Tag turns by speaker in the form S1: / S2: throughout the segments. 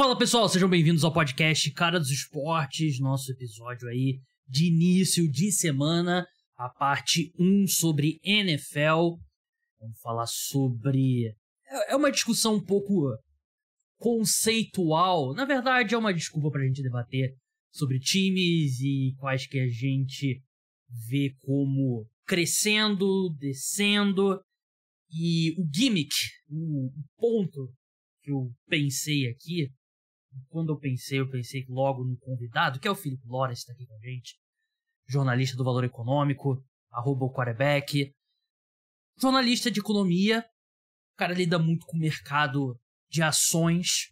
S1: Fala pessoal, sejam bem-vindos ao podcast Cara dos Esportes, nosso episódio aí de início de semana, a parte 1 sobre NFL. Vamos falar sobre. É uma discussão um pouco conceitual, na verdade é uma desculpa para a gente debater sobre times e quais que a gente vê como crescendo, descendo. E o gimmick, o ponto que eu pensei aqui, quando eu pensei, eu pensei logo no convidado, que é o Felipe Lora, está aqui com a gente, jornalista do Valor Econômico, arroba o quarterback, jornalista de economia, o cara lida muito com o mercado de ações.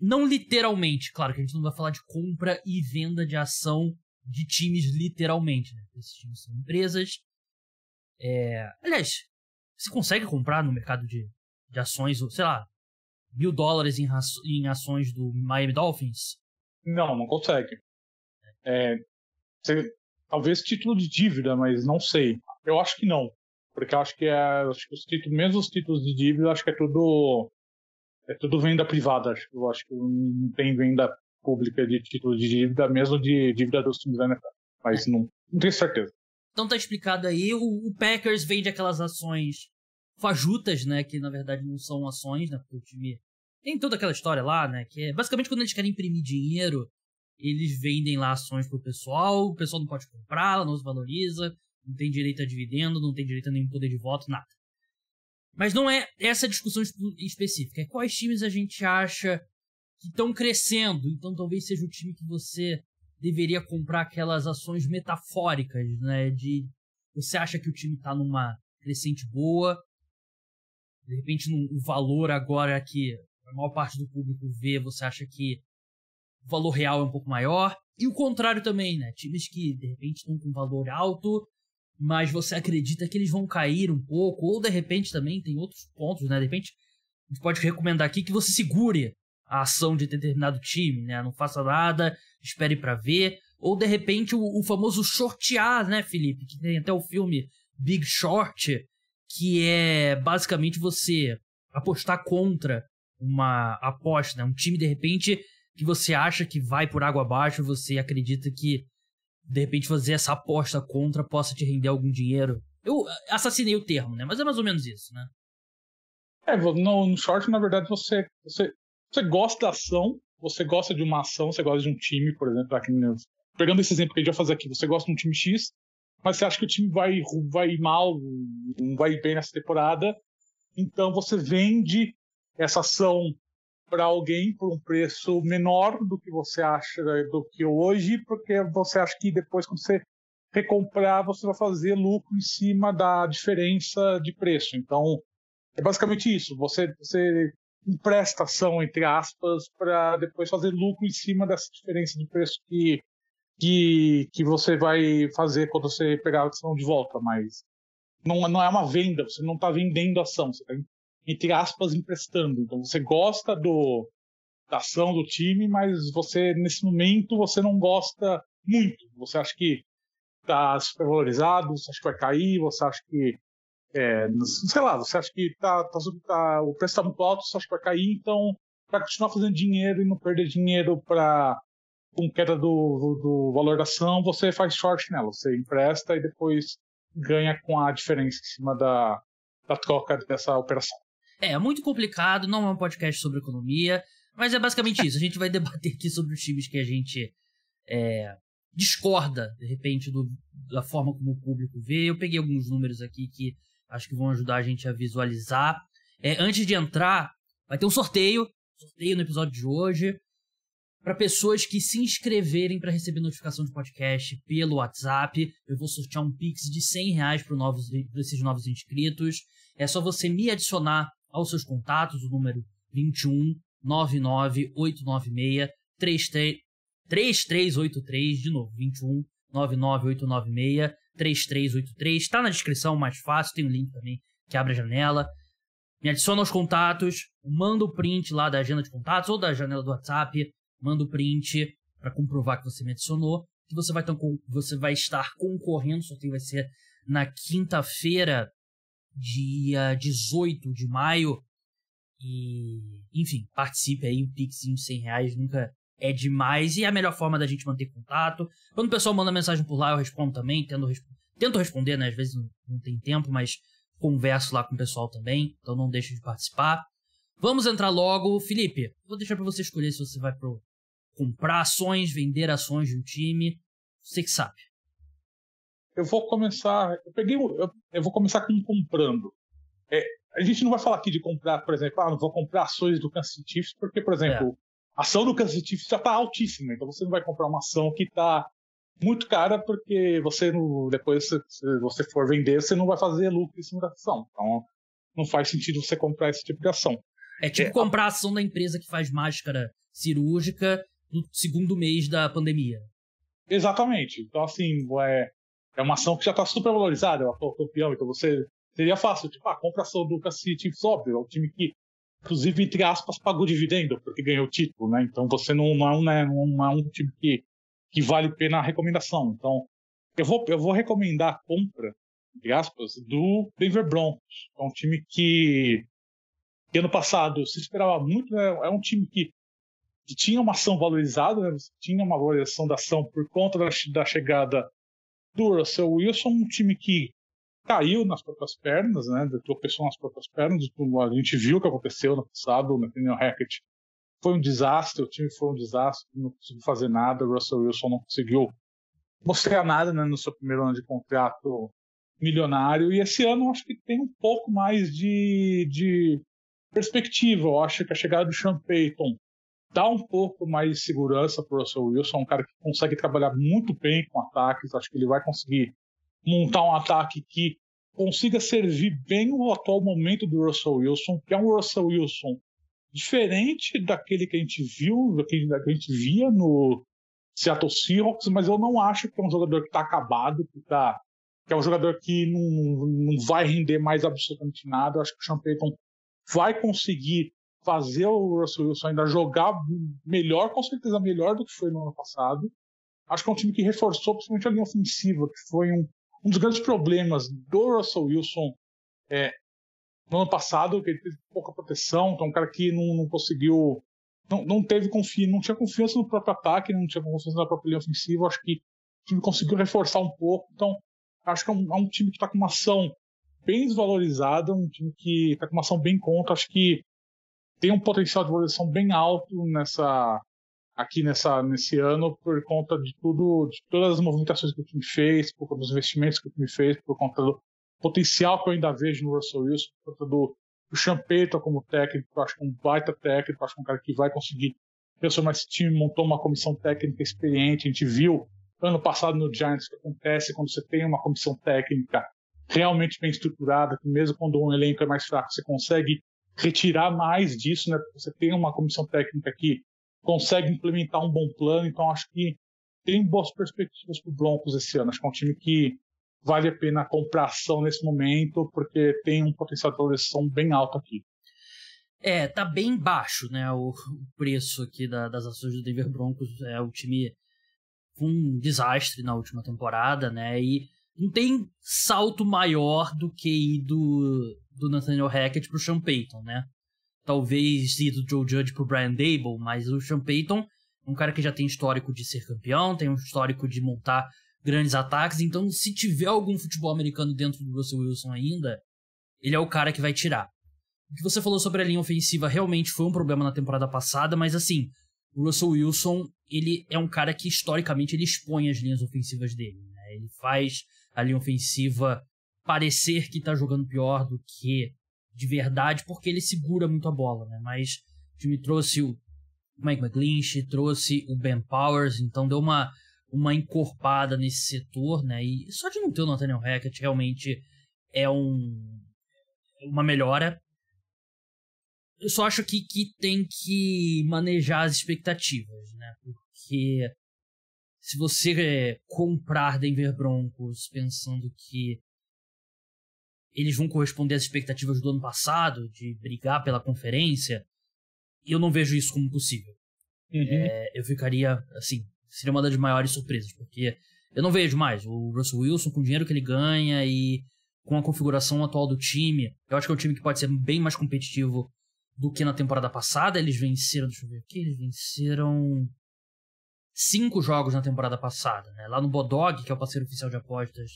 S1: Não literalmente, claro que a gente não vai falar de compra e venda de ação de times literalmente, né? Esses times são empresas. É... Aliás, você consegue comprar no mercado de, de ações, sei lá, mil dólares em, em ações do Miami Dolphins?
S2: Não, não consegue. É, você, talvez título de dívida, mas não sei. Eu acho que não. Porque eu acho que, é, acho que os títulos, mesmo os títulos de dívida, acho que é tudo. É tudo venda privada. Acho, eu acho que não tem venda pública de título de dívida, mesmo de dívida dos times da NFL. Mas não, não tenho certeza.
S1: Então tá explicado aí, o, o Packers vende aquelas ações fajutas, né? Que na verdade não são ações, né? Porque o time tem toda aquela história lá, né? Que é basicamente quando eles querem imprimir dinheiro, eles vendem lá ações pro pessoal, o pessoal não pode comprar, não se valoriza, não tem direito a dividendo, não tem direito a nenhum poder de voto, nada. Mas não é essa discussão específica. É quais times a gente acha que estão crescendo, então talvez seja o time que você deveria comprar aquelas ações metafóricas, né? De você acha que o time está numa crescente boa, de repente no, o valor agora é que a maior parte do público vê, você acha que o valor real é um pouco maior. E o contrário também, né? Times que de repente estão com valor alto, mas você acredita que eles vão cair um pouco, ou de repente também tem outros pontos, né? De repente, a gente pode recomendar aqui que você segure a ação de determinado time, né? Não faça nada, espere para ver. Ou de repente o, o famoso shortear, né, Felipe? Que tem até o filme Big Short, que é basicamente você apostar contra uma aposta, né? um time de repente que você acha que vai por água abaixo, você acredita que de repente fazer essa aposta contra possa te render algum dinheiro. Eu assassinei o termo, né? Mas é mais ou menos isso, né? É, no, no short, na verdade, você,
S2: você, você gosta da ação, você gosta de uma ação, você gosta de um time, por exemplo, aqui, pegando esse exemplo que a gente vai fazer aqui, você gosta de um time X, mas você acha que o time vai, vai mal, não vai bem nessa temporada. Então você vende essa ação para alguém por um preço menor do que você acha do que hoje, porque você acha que depois, quando você recomprar, você vai fazer lucro em cima da diferença de preço. Então, é basicamente isso. Você, você empresta ação, entre aspas, para depois fazer lucro em cima dessa diferença de preço que que, que você vai fazer quando você pegar a ação de volta, mas não, não é uma venda, você não está vendendo a ação, você está, entre aspas, emprestando. Então você gosta do, da ação do time, mas você, nesse momento, você não gosta muito. Você acha que está supervalorizado, você acha que vai cair, você acha que. É, sei lá, você acha que tá, tá, tá o preço está muito alto, você acha que vai cair, então, para continuar fazendo dinheiro e não perder dinheiro para com queda do, do, do valor da ação, você faz short nela, você empresta e depois ganha com a diferença em cima da, da troca dessa operação.
S1: É, é muito complicado, não é um podcast sobre economia, mas é basicamente isso. A gente vai debater aqui sobre os times que a gente é, discorda, de repente, do, da forma como o público vê. Eu peguei alguns números aqui que acho que vão ajudar a gente a visualizar. É, antes de entrar, vai ter um sorteio, sorteio no episódio de hoje para pessoas que se inscreverem para receber notificação de podcast pelo WhatsApp. Eu vou sortear um Pix de 100 reais para novos, esses novos inscritos. É só você me adicionar aos seus contatos, o número 21 99896 3383, de novo, 21 3383. Está na descrição, mais fácil, tem um link também que abre a janela. Me adiciona aos contatos, manda o print lá da agenda de contatos ou da janela do WhatsApp manda o print para comprovar que você me adicionou. Que você vai, você vai estar concorrendo, o sorteio vai ser na quinta-feira, dia 18 de maio. E, enfim, participe aí, um pixinho de 100 reais nunca é demais e é a melhor forma da gente manter contato. Quando o pessoal manda mensagem por lá, eu respondo também, tendo, tento responder, né? Às vezes não, não tem tempo, mas converso lá com o pessoal também, então não deixe de participar. Vamos entrar logo. Felipe, vou deixar para você escolher se você vai pro comprar ações, vender ações de um time. Você que sabe. Eu vou começar. Eu peguei. Eu, eu vou
S2: começar com comprando. É, a gente não vai falar aqui de comprar, por exemplo, ah, não vou comprar ações do Kansas City porque, por exemplo, é. a ação do Kansas City já está altíssima, então você não vai comprar uma ação que está muito cara, porque você não, depois, se, se você for vender, você não vai fazer lucro em cima da ação. Então, não faz sentido você comprar esse tipo de ação.
S1: É tipo é, comprar a ação da empresa que faz máscara cirúrgica no segundo mês da pandemia.
S2: Exatamente. Então, assim, é, é uma ação que já está super valorizada, ela falou campeão, então você seria fácil, tipo, ah, compra a ação do Kansas City tipo, é o time que, inclusive, entre aspas, pagou dividendo, porque ganhou o título, né? Então você não, não, é né, não é um time que, que vale a pena a recomendação. Então, eu vou, eu vou recomendar a compra, entre aspas, do Denver Broncos. É um time que que ano passado se esperava muito, né? é um time que, que tinha uma ação valorizada, né? tinha uma valorização da ação por conta da, da chegada do Russell Wilson, um time que caiu nas próprias pernas, né? tropeçou nas próprias pernas, a gente viu o que aconteceu no passado, na Daniel Hackett foi um desastre, o time foi um desastre, não conseguiu fazer nada, o Russell Wilson não conseguiu mostrar nada né, no seu primeiro ano de contrato milionário, e esse ano acho que tem um pouco mais de, de perspectiva. Eu acho que a chegada do Sean Payton dá um pouco mais de segurança para o Russell Wilson, um cara que consegue trabalhar muito bem com ataques. Acho que ele vai conseguir montar um ataque que consiga servir bem o atual momento do Russell Wilson, que é um Russell Wilson diferente daquele que a gente viu, daquele que a gente via no Seattle Seahawks, mas eu não acho que é um jogador que está acabado, que, tá, que é um jogador que não, não vai render mais absolutamente nada. Eu acho que o Sean Payton vai conseguir fazer o Russell Wilson ainda jogar melhor, com certeza melhor do que foi no ano passado. Acho que é um time que reforçou principalmente a linha ofensiva, que foi um, um dos grandes problemas do Russell Wilson é, no ano passado, que ele teve pouca proteção, então um cara que não, não conseguiu, não, não teve confiança, não tinha confiança no próprio ataque, não tinha confiança na própria linha ofensiva, acho que o time conseguiu reforçar um pouco, então acho que é um, é um time que está com uma ação bem desvalorizado, um time que está com uma ação bem contra. Acho que tem um potencial de valorização bem alto nessa aqui nessa nesse ano por conta de tudo, de todas as movimentações que o time fez, por conta dos investimentos que o time fez, por conta do potencial que eu ainda vejo no Russell Wilson, por conta do, o Champeta como técnico, eu acho que é um baita técnico, acho que é um cara que vai conseguir transformar esse time, montou uma comissão técnica experiente, a gente viu ano passado no Giants o que acontece quando você tem uma comissão técnica realmente bem estruturada, que mesmo quando um elenco é mais fraco, você consegue retirar mais disso, né? Você tem uma comissão técnica que consegue implementar um bom plano, então acho que tem boas perspectivas para o Broncos esse ano. Acho que é um time que vale a pena comprar ação nesse momento, porque tem um potencial de progressão bem alto aqui.
S1: É, tá bem baixo, né, o, preço aqui da, das ações do Denver Broncos. É o time com um desastre na última temporada, né, e não tem salto maior do que ir do, do Nathaniel Hackett pro Sean Payton, né? Talvez ir do Joe Judge pro Brian Dable, mas o Sean Payton é um cara que já tem histórico de ser campeão, tem um histórico de montar grandes ataques, então se tiver algum futebol americano dentro do Russell Wilson ainda, ele é o cara que vai tirar. O que você falou sobre a linha ofensiva realmente foi um problema na temporada passada, mas assim, o Russell Wilson, ele é um cara que historicamente ele expõe as linhas ofensivas dele, né? Ele faz a linha ofensiva parecer que tá jogando pior do que de verdade, porque ele segura muito a bola, né? Mas o time trouxe o Mike McGlinch, trouxe o Ben Powers, então deu uma, uma encorpada nesse setor, né? E só de não ter o Nathaniel Hackett realmente é um uma melhora. Eu só acho que, que tem que manejar as expectativas, né? Porque se você é, comprar Denver Broncos pensando que eles vão corresponder às expectativas do ano passado, de brigar pela conferência, eu não vejo isso como possível. Uhum. É, eu ficaria, assim, seria uma das maiores surpresas, porque eu não vejo mais o Russell Wilson com o dinheiro que ele ganha e com a configuração atual do time. Eu acho que é um time que pode ser bem mais competitivo do que na temporada passada. Eles venceram, deixa eu ver aqui, eles venceram cinco jogos na temporada passada. Né? Lá no Bodog, que é o parceiro oficial de apostas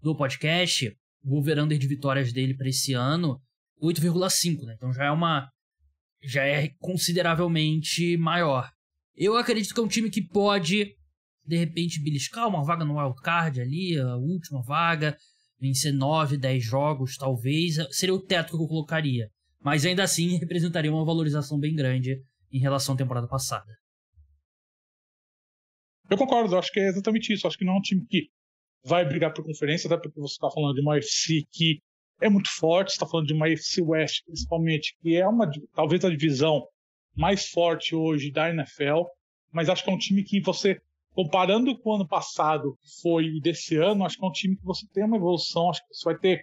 S1: do podcast, o over-under de vitórias dele para esse ano, 8,5, né? Então já é uma. Já é consideravelmente maior. Eu acredito que é um time que pode, de repente, beliscar uma vaga no wildcard ali, a última vaga, vencer 9, 10 jogos, talvez. Seria o teto que eu colocaria. Mas ainda assim representaria uma valorização bem grande em relação à temporada passada.
S2: Eu concordo, Eu acho que é exatamente isso. Acho que não é um time que vai brigar por conferência, até porque você está falando de uma UFC que é muito forte, está falando de uma UFC West, principalmente, que é uma talvez a divisão mais forte hoje da NFL, mas acho que é um time que você, comparando com o ano passado, que foi e desse ano, acho que é um time que você tem uma evolução, acho que você vai ter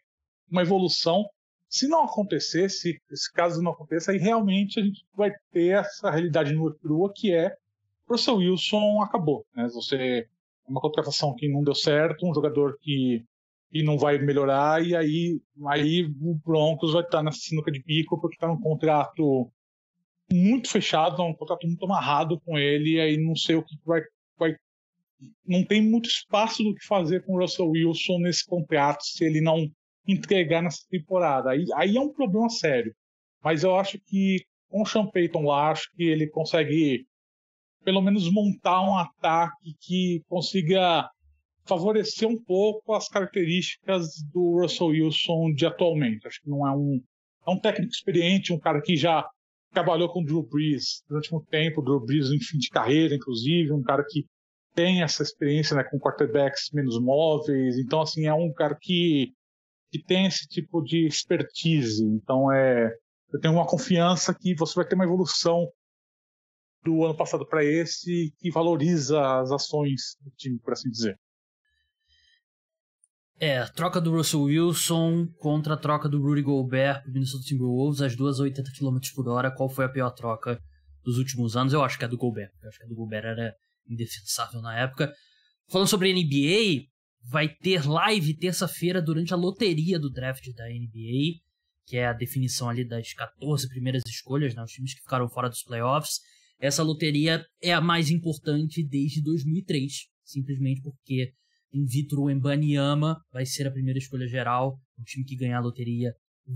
S2: uma evolução. Se não acontecer, se esse caso não aconteça, aí realmente a gente vai ter essa realidade nua crua que é Russell Wilson acabou. Né? Você uma contratação que não deu certo, um jogador que, que não vai melhorar, e aí, aí o Broncos vai estar nessa sinuca de pico porque está num contrato muito fechado, um contrato muito amarrado com ele, e aí não sei o que vai, vai. Não tem muito espaço do que fazer com o Russell Wilson nesse contrato se ele não entregar nessa temporada. Aí, aí é um problema sério. Mas eu acho que com o Sean Payton lá, acho que ele consegue pelo menos montar um ataque que consiga favorecer um pouco as características do Russell Wilson de atualmente. Acho que não é um é um técnico experiente, um cara que já trabalhou com o Drew Brees durante muito tempo, Drew Brees em fim de carreira, inclusive, um cara que tem essa experiência né, com quarterbacks menos móveis. Então, assim, é um cara que, que tem esse tipo de expertise. Então, é, eu tenho uma confiança que você vai ter uma evolução do ano passado para esse que valoriza as ações do time, por assim dizer.
S1: É, troca do Russell Wilson contra a troca do Rudy Gobert pro Minnesota Timberwolves, as duas a 80 km por hora. Qual foi a pior troca dos últimos anos? Eu acho que é a do Gobert. Eu acho que a do Gobert era indefensável na época. Falando sobre NBA, vai ter live terça-feira durante a loteria do draft da NBA, que é a definição ali das 14 primeiras escolhas, né, os times que ficaram fora dos playoffs. Essa loteria é a mais importante desde 2003, simplesmente porque o Embaniama vai ser a primeira escolha geral. O time que ganhar a loteria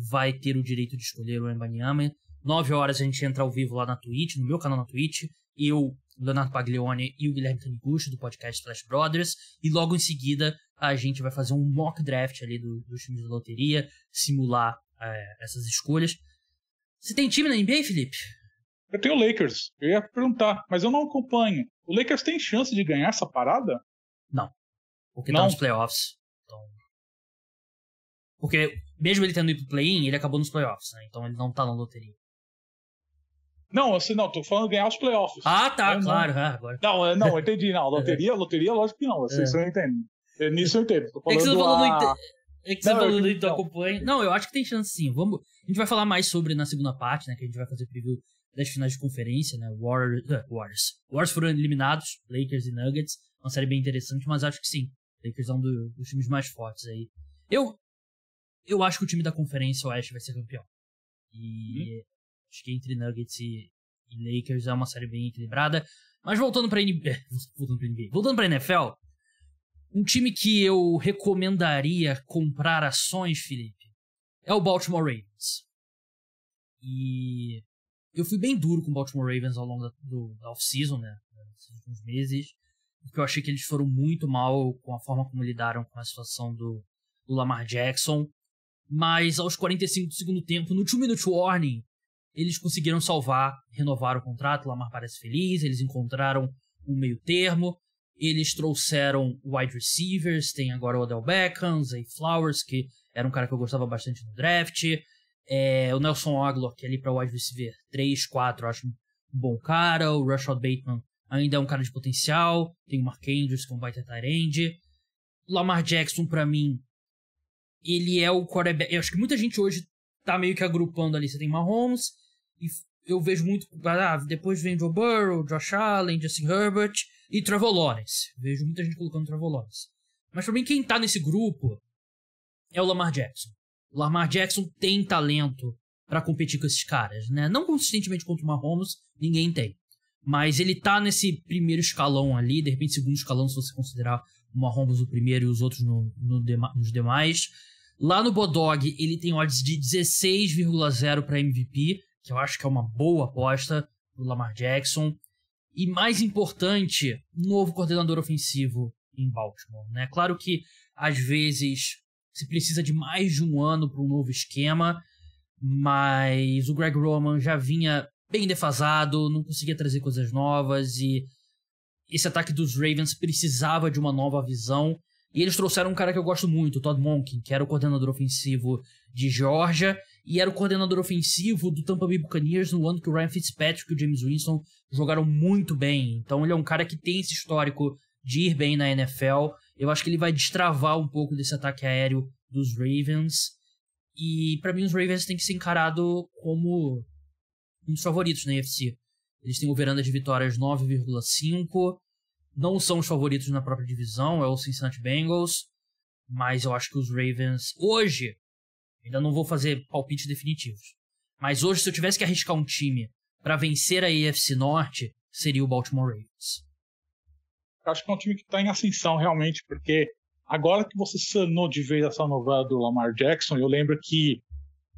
S1: vai ter o direito de escolher o Embanyama. 9 horas a gente entra ao vivo lá na Twitch, no meu canal na Twitch. Eu, Leonardo Paglione e o Guilherme Taniguchi, do podcast Flash Brothers. E logo em seguida a gente vai fazer um mock draft ali do, dos times da loteria, simular é, essas escolhas. Você tem time na NBA, Felipe? Eu
S2: tenho o Lakers. Eu ia perguntar, mas eu não acompanho. O Lakers tem chance de ganhar essa parada?
S1: Não. Porque tá não. tá nos playoffs. Então... Porque mesmo ele tendo ido pro play-in, ele acabou nos playoffs, né? Então ele não tá na loteria. Não, assim,
S2: não, tô falando de ganhar os playoffs.
S1: Ah, tá, claro. Não. Ah, agora. não, é, não, eu
S2: entendi. Não, loteria, loteria, lógico que não. Assim, é. Isso eu entendo. É, nisso eu entendo. Tô falando é que você tá falando a...
S1: É que você tá não, falou do Ito acompanha. Não, eu acho que tem chance sim. Vamos... A gente vai falar mais sobre na segunda parte, né? Que a gente vai fazer preview das finais de conferência, né? Warriors, uh, eh, Warriors. Warriors foram eliminados, Lakers e Nuggets. Uma série bem interessante, mas acho que sim. Lakers é um do, dos times mais fortes aí. Eu eu acho que o time da conferência Oeste vai ser campeão. E hum. acho que entre Nuggets e, e, Lakers é uma série bem equilibrada. Mas voltando para NBA, voltando para NBA, voltando para NFL, um time que eu recomendaria comprar ações, Felipe, é o Baltimore Ravens. E eu fui bem duro com o Baltimore Ravens ao longo da, do, da off-season, né? Esses últimos meses. Porque eu achei que eles foram muito mal com a forma como lidaram com a situação do, do Lamar Jackson. Mas aos 45 do segundo tempo, no 2-minute warning, eles conseguiram salvar, renovar o contrato. O Lamar parece feliz, eles encontraram um meio termo. Eles trouxeram wide receivers, tem agora o Odell Beckham, Zay Flowers, que era um cara que eu gostava bastante no draft. É, o Nelson Aglock ali para wide receiver 3, 4, acho um bom cara. O Rashad Bateman ainda é um cara de potencial. Tem o Mark Andrews, que é um baita tight O Lamar Jackson, para mim, ele é o quarterback. Eu acho que muita gente hoje tá meio que agrupando ali. Você tem Mahomes, e eu vejo muito. Ah, depois vem Joe Burrow, Josh Allen, Justin Herbert e Trevor Lawrence. Vejo muita gente colocando Trevor Lawrence. Mas pra mim, quem tá nesse grupo é o Lamar Jackson. O Lamar Jackson tem talento para competir com esses caras, né? Não consistentemente contra o Mahomes, ninguém tem. Mas ele tá nesse primeiro escalão ali, de repente segundo escalão se você considerar o Mahomes o primeiro e os outros no, no dema, nos demais. Lá no Bodog, ele tem odds de 16,0 para MVP, que eu acho que é uma boa aposta do Lamar Jackson. E mais importante, novo coordenador ofensivo em Baltimore, né? Claro que às vezes se precisa de mais de um ano para um novo esquema, mas o Greg Roman já vinha bem defasado, não conseguia trazer coisas novas e esse ataque dos Ravens precisava de uma nova visão. E eles trouxeram um cara que eu gosto muito, Todd Monken, que era o coordenador ofensivo de Georgia e era o coordenador ofensivo do Tampa Bay Buccaneers no ano que o Ryan Fitzpatrick e o James Winston jogaram muito bem. Então ele é um cara que tem esse histórico de ir bem na NFL eu acho que ele vai destravar um pouco desse ataque aéreo dos Ravens. E para mim os Ravens têm que ser encarado como um dos favoritos na NFC. Eles têm o veranda de vitórias 9,5. Não são os favoritos na própria divisão, é o Cincinnati Bengals. Mas eu acho que os Ravens hoje ainda não vou fazer palpites definitivos. Mas hoje se eu tivesse que arriscar um time para vencer a AFC Norte, seria o Baltimore Ravens acho que é um time que está em ascensão
S2: realmente, porque agora que você sanou de vez essa novela do Lamar Jackson, eu lembro que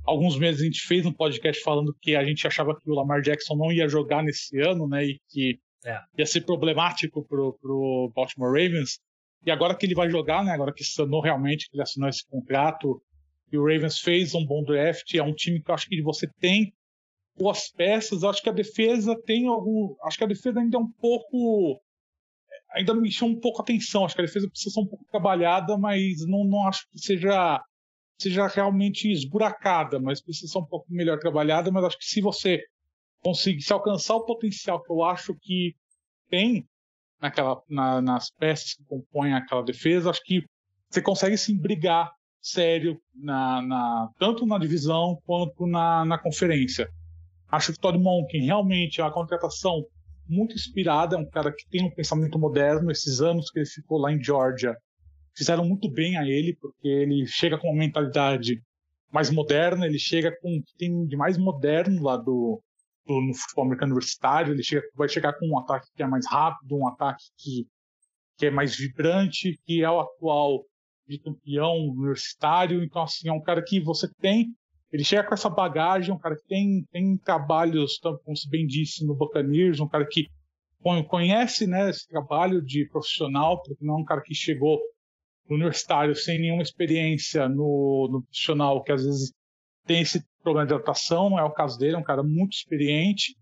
S2: alguns meses a gente fez um podcast falando que a gente achava que o Lamar Jackson não ia jogar nesse ano, né? E que é. ia ser problemático pro, pro Baltimore Ravens. E agora que ele vai jogar, né? Agora que sanou realmente, que ele assinou esse contrato, e o Ravens fez um bom draft, é um time que eu acho que você tem boas peças. Acho que a defesa tem algum. Acho que a defesa ainda é um pouco ainda me chama um pouco a atenção. Acho que a defesa precisa ser um pouco trabalhada, mas não, não acho que seja, seja realmente esburacada, mas precisa ser um pouco melhor trabalhada. Mas acho que se você conseguir se alcançar o potencial que eu acho que tem naquela, na, nas peças que compõem aquela defesa, acho que você consegue se brigar sério na, na, tanto na divisão quanto na, na conferência. Acho que o Todd Monken realmente é a contratação muito inspirada, é um cara que tem um pensamento moderno. Esses anos que ele ficou lá em Georgia fizeram muito bem a ele, porque ele chega com uma mentalidade mais moderna, ele chega com o que tem de mais moderno lá do, do no futebol americano universitário, ele chega, vai chegar com um ataque que é mais rápido, um ataque que, que é mais vibrante, que é o atual de campeão universitário. Então, assim, é um cara que você tem ele chega com essa bagagem, um cara que tem, tem trabalhos, como se bem disse, no Buccaneers, um cara que conhece né, esse trabalho de profissional, porque não é um cara que chegou no universitário sem nenhuma experiência no, no profissional, que às vezes tem esse problema de adaptação, não é o caso dele, é um cara muito experiente.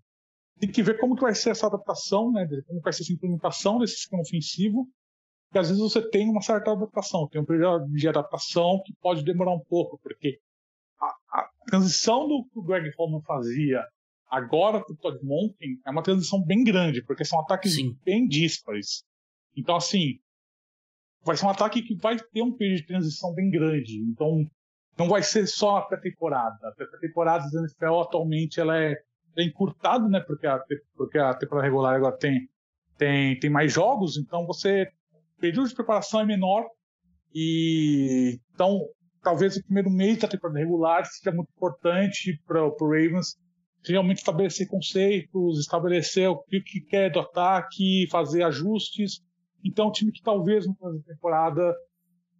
S2: Tem que ver como que vai ser essa adaptação, né, dele, como vai ser essa implementação desse esquema ofensivo, porque às vezes você tem uma certa adaptação, tem um período de adaptação que pode demorar um pouco, porque a, transição do que o Greg Holman fazia agora para o Todd Monken é uma transição bem grande, porque são ataques Sim. bem díspares. Então, assim, vai ser um ataque que vai ter um período de transição bem grande. Então, não vai ser só a pré-temporada. A pré-temporada da NFL atualmente ela é, é encurtada, né? Porque a, porque a temporada regular agora tem, tem, tem mais jogos, então você. O período de preparação é menor. E então talvez o primeiro mês da temporada regular seja muito importante para o Ravens realmente estabelecer conceitos, estabelecer o que, que quer do ataque, fazer ajustes. Então, um time que talvez no começo temporada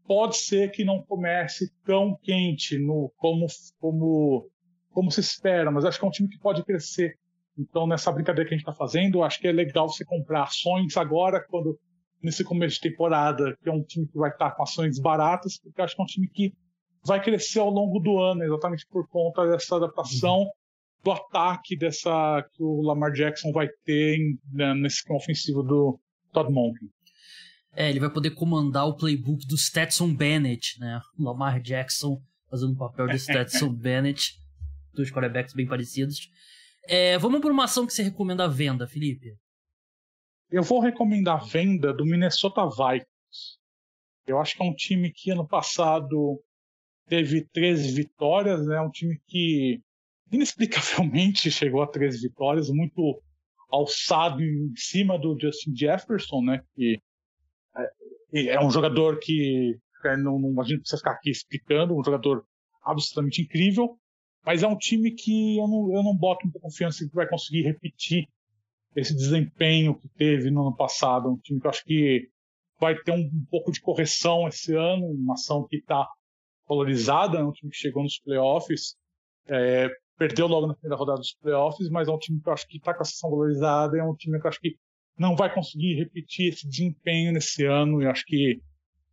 S2: pode ser que não comece tão quente no como como como se espera, mas acho que é um time que pode crescer. Então, nessa brincadeira que a gente está fazendo, acho que é legal você comprar ações agora, quando nesse começo de temporada, que é um time que vai estar tá com ações baratas, porque acho que é um time que vai crescer ao longo do ano, exatamente por conta dessa adaptação uhum. do ataque dessa que o Lamar
S1: Jackson vai ter em, né, nesse plano ofensivo do Todd Monken. É, ele vai poder comandar o playbook do Stetson Bennett, né? O Lamar Jackson fazendo o papel do Stetson Bennett, dois quarterbacks bem parecidos. É, vamos para uma ação que você recomenda a venda, Felipe. Eu vou recomendar a venda do Minnesota Vikings.
S2: Eu acho que é um time que ano passado teve 13 vitórias, né? Um time que inexplicavelmente chegou a 13 vitórias, muito alçado em cima do Justin Jefferson, né? Que é, é um jogador que é, não, não, a gente precisa ficar aqui explicando, um jogador absolutamente incrível, mas é um time que eu não, eu não boto muita confiança que vai conseguir repetir esse desempenho que teve no ano passado. É um time que eu acho que vai ter um, um pouco de correção esse ano, uma ação que está polarizada, é né? um time que chegou nos playoffs, é, perdeu logo na primeira rodada dos playoffs, mas é um time que eu acho que está com a sessão valorizada, é um time que eu acho que não vai conseguir repetir esse desempenho nesse ano, e acho que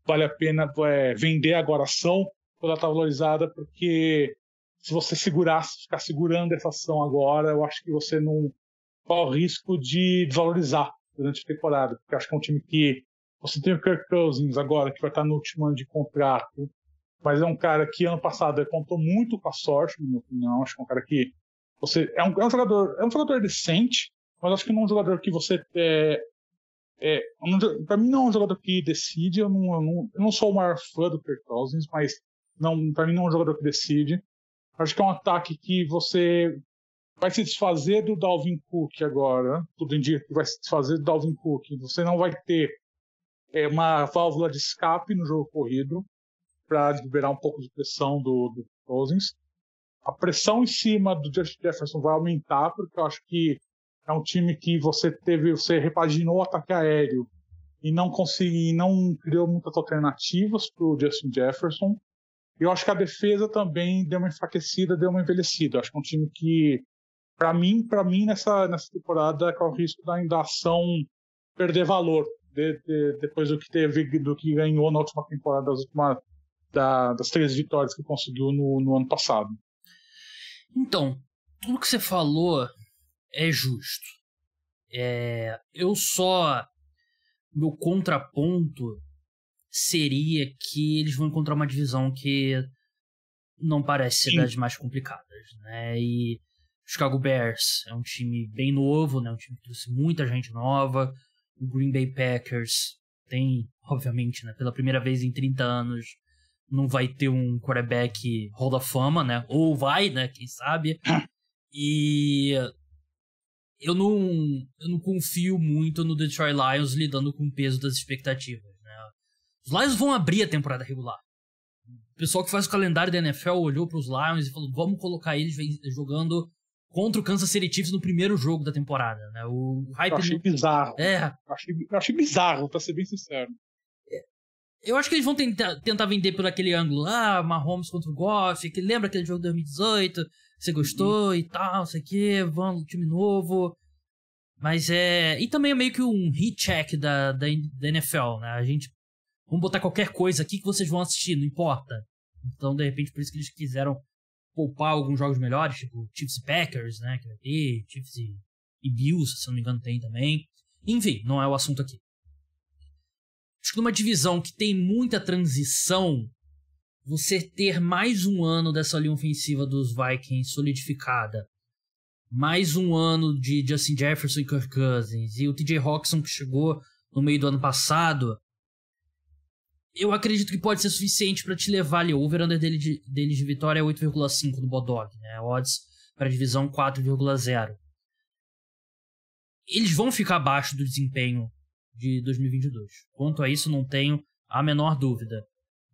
S2: vale a pena é, vender agora a ação quando ela está valorizada, porque se você segurasse ficar segurando essa ação agora, eu acho que você não corre o risco de desvalorizar durante a temporada, porque eu acho que é um time que você tem o Kirk Cousins agora, que vai estar no último ano de contrato, mas é um cara que ano passado contou muito com a sorte, na minha opinião. Acho que é um cara que você é um, é um jogador é um jogador decente, mas acho que não é um jogador que você é, é um, para mim não é um jogador que decide. Eu não, eu não, eu não sou o maior fã do Kirk Cousins, mas não para mim não é um jogador que decide. Acho que é um ataque que você vai se desfazer do Dalvin Cook agora. Tudo indica que vai se desfazer do Dalvin Cook. Você não vai ter é, uma válvula de escape no jogo corrido para liberar um pouco de pressão do, do Cousins. A pressão em cima do Justin Jefferson vai aumentar, porque eu acho que é um time que você teve, você repaginou o ataque aéreo e não consegui, não criou muitas alternativas para o Justin Jefferson. E eu acho que a defesa também deu uma enfraquecida, deu uma envelhecida. Eu acho que é um time que, para mim, para mim nessa nessa temporada corre o risco da, da ação perder valor de, de, depois do que teve, do que ganhou na última temporada, das últimas da, das três vitórias que conseguiu no, no ano passado.
S1: Então, tudo que você falou é justo. É, eu só. Meu contraponto seria que eles vão encontrar uma divisão que não parece ser Sim. das mais complicadas, né? E o Chicago Bears é um time bem novo, né? Um time que trouxe muita gente nova. O Green Bay Packers tem, obviamente, né, pela primeira vez em 30 anos, não vai ter um quarterback Hall da Fama, né? Ou vai, né? Quem sabe. E eu não, eu não confio muito no Detroit Lions lidando com o peso das expectativas. Né? Os Lions vão abrir a temporada regular. O pessoal que faz o calendário da NFL olhou para os Lions e falou: vamos colocar eles jogando contra o Kansas City Chiefs no primeiro jogo da temporada. Né? O hype eu achei bizarro. É.
S2: Eu achei, eu achei bizarro, para ser bem sincero.
S1: Eu acho que eles vão tentar, tentar vender por aquele ângulo. Ah, Mahomes contra o Goff. Que lembra aquele jogo de 2018? Você gostou uhum. e tal, não sei o quê? Vamos, time novo. Mas é. E também é meio que um recheck da, da, da NFL, né? A gente. Vamos botar qualquer coisa aqui que vocês vão assistir, não importa. Então, de repente, por isso que eles quiseram poupar alguns jogos melhores, tipo Chiefs e Packers, né? Que vai é ter, Chiefs e, e Bills, se não me engano, tem também. Enfim, não é o assunto aqui. Acho que numa divisão que tem muita transição, você ter mais um ano dessa linha ofensiva dos Vikings solidificada, mais um ano de Justin Jefferson e Kirk Cousins, e o TJ Hawkinson que chegou no meio do ano passado, eu acredito que pode ser suficiente para te levar ali. O over-under dele de, dele de vitória é 8,5 do Bodog, né? Odds para divisão 4,0. Eles vão ficar abaixo do desempenho de 2022. Quanto a isso, não tenho a menor dúvida.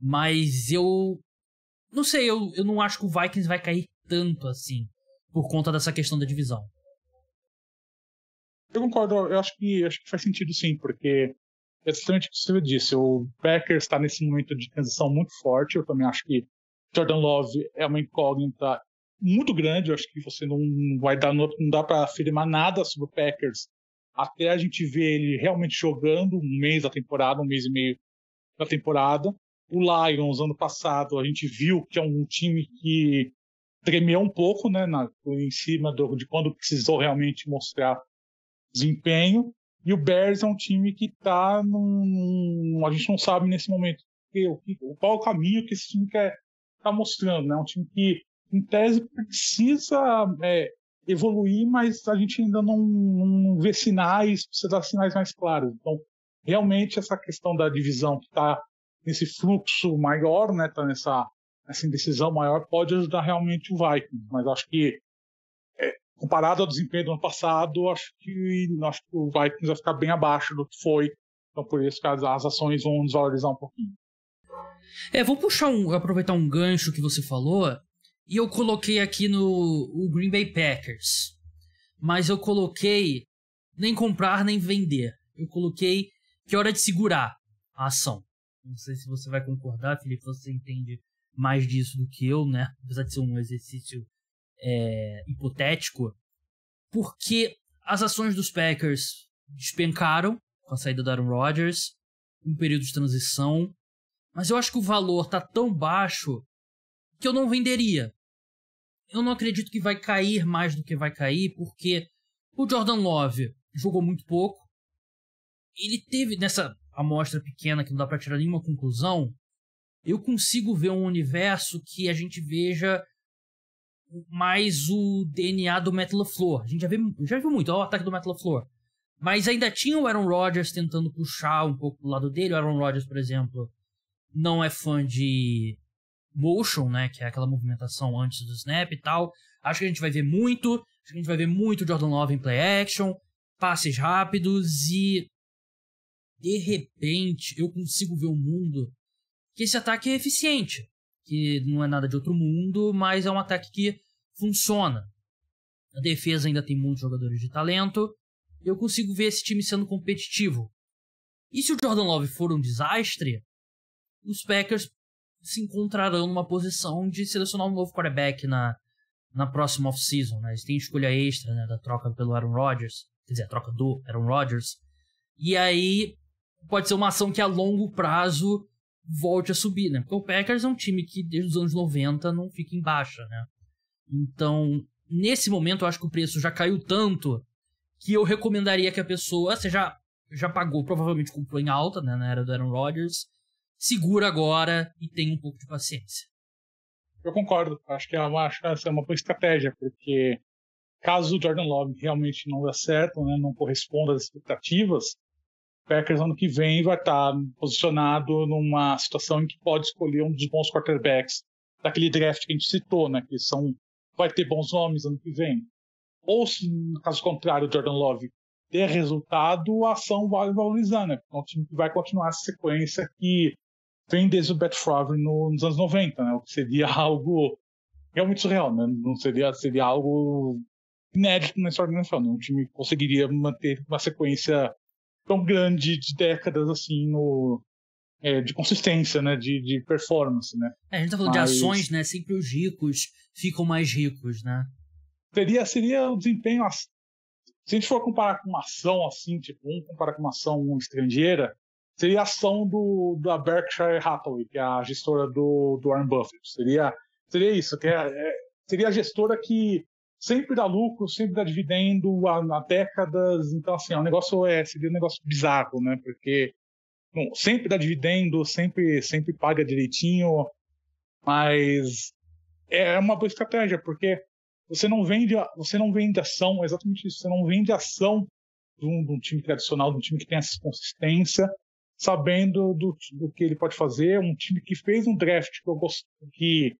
S1: Mas eu. Não sei, eu, eu não acho que o Vikings vai cair tanto assim por conta dessa questão da divisão.
S2: Eu concordo, eu acho que, acho que faz sentido sim, porque é exatamente o que você disse. O Packers está nesse momento de transição muito forte. Eu também acho que Jordan Love é uma incógnita muito grande. Eu acho que você não vai dar, não dá para afirmar nada sobre o Packers até a gente ver ele realmente jogando um mês da temporada, um mês e meio da temporada. O Lions, ano passado, a gente viu que é um time que tremeu um pouco, né, na, em cima do, de quando precisou realmente mostrar desempenho. E o Bears é um time que está num, A gente não sabe nesse momento qual o caminho que esse time quer tá mostrando, né? É um time que, em tese, precisa é, evoluir, mas a gente ainda não, não vê sinais, precisa dar sinais mais claros. Então, realmente, essa questão da divisão que está nesse fluxo maior, né, tá nessa, nessa indecisão maior, pode ajudar realmente o Vikings. Mas acho que, é, comparado ao desempenho do ano passado, acho que, acho que o Vikings vai ficar bem abaixo do que foi. Então, por isso que as, as ações vão desvalorizar um pouquinho.
S1: É, vou puxar um, aproveitar um gancho que você falou e eu coloquei aqui no o Green Bay Packers. Mas eu coloquei nem comprar nem vender. Eu coloquei que é hora de segurar a ação. Não sei se você vai concordar, Felipe, você entende mais disso do que eu, né? Apesar de ser um exercício é, hipotético. Porque as ações dos Packers despencaram com a saída do Aaron Rodgers, um período de transição. Mas eu acho que o valor tá tão baixo que eu não venderia. Eu não acredito que vai cair mais do que vai cair, porque o Jordan Love jogou muito pouco. Ele teve, nessa amostra pequena que não dá para tirar nenhuma conclusão, eu consigo ver um universo que a gente veja mais o DNA do Matt Floor. A gente já, vê, já viu muito, ó, o ataque do Matt Floor. Mas ainda tinha o Aaron Rodgers tentando puxar um pouco do lado dele. O Aaron Rodgers, por exemplo, não é fã de motion, né? Que é aquela movimentação antes do snap e tal. Acho que a gente vai ver muito. Acho que a gente vai ver muito Jordan Love em play action, passes rápidos e. De repente, eu consigo ver um mundo que esse ataque é eficiente. Que não é nada de outro mundo, mas é um ataque que funciona. A defesa ainda tem muitos jogadores de talento. Eu consigo ver esse time sendo competitivo. E se o Jordan Love for um desastre, os Packers se encontrarão numa posição de selecionar um novo quarterback na, na próxima offseason. Né? Eles têm escolha extra né, da troca pelo Aaron Rodgers, quer dizer, a troca do Aaron Rodgers. E aí pode ser uma ação que a longo prazo volte a subir, né? Porque o Packers é um time que desde os anos 90 não fica em baixa, né? Então, nesse momento, eu acho que o preço já caiu tanto que eu recomendaria que a pessoa, você já, já pagou, provavelmente comprou em alta, né? Na era do Aaron Rodgers segura agora e tem um pouco de paciência.
S2: Eu concordo. Acho que é uma, acho que é uma boa estratégia, porque caso o Jordan Love realmente não dê certo, né, não corresponda às expectativas, o Packers ano que vem vai estar posicionado numa situação em que pode escolher um dos bons quarterbacks daquele draft que a gente citou, né, que são vai ter bons nomes ano que vem. Ou se, caso contrário, o Jordan Love der resultado, a ação vai valorizar, né? É um time que vai continuar a sequência que vem desde o Bat Frog no, nos anos 90, né? O que seria algo realmente surreal, né? Não seria, seria algo inédito na história do NFL, né? Um time que conseguiria manter uma sequência tão grande de décadas assim no, é, de consistência, né? De, de, performance, né? É, a gente tá falando Mas... de ações,
S1: né? Sempre os ricos ficam mais ricos, né? Seria, seria o desempenho... Assim, se a gente for
S2: comparar com uma ação assim, tipo, um comparar com uma ação estrangeira, seria a ação do, da Berkshire Hathaway, que é a gestora do, do Warren Buffett. Seria, seria isso, que é, é seria a gestora que sempre dá lucro, sempre dá dividendo há, há décadas. Então, assim, o é um negócio é, seria um negócio bizarro, né? Porque bom, sempre dá dividendo, sempre, sempre paga direitinho, mas é uma boa estratégia, porque você não vende, você não vende ação, é exatamente isso, você não vende ação de um, de um time tradicional, de um time que tem essa consistência, sabendo do, do que ele pode fazer. Um time que fez um draft que eu gostei, que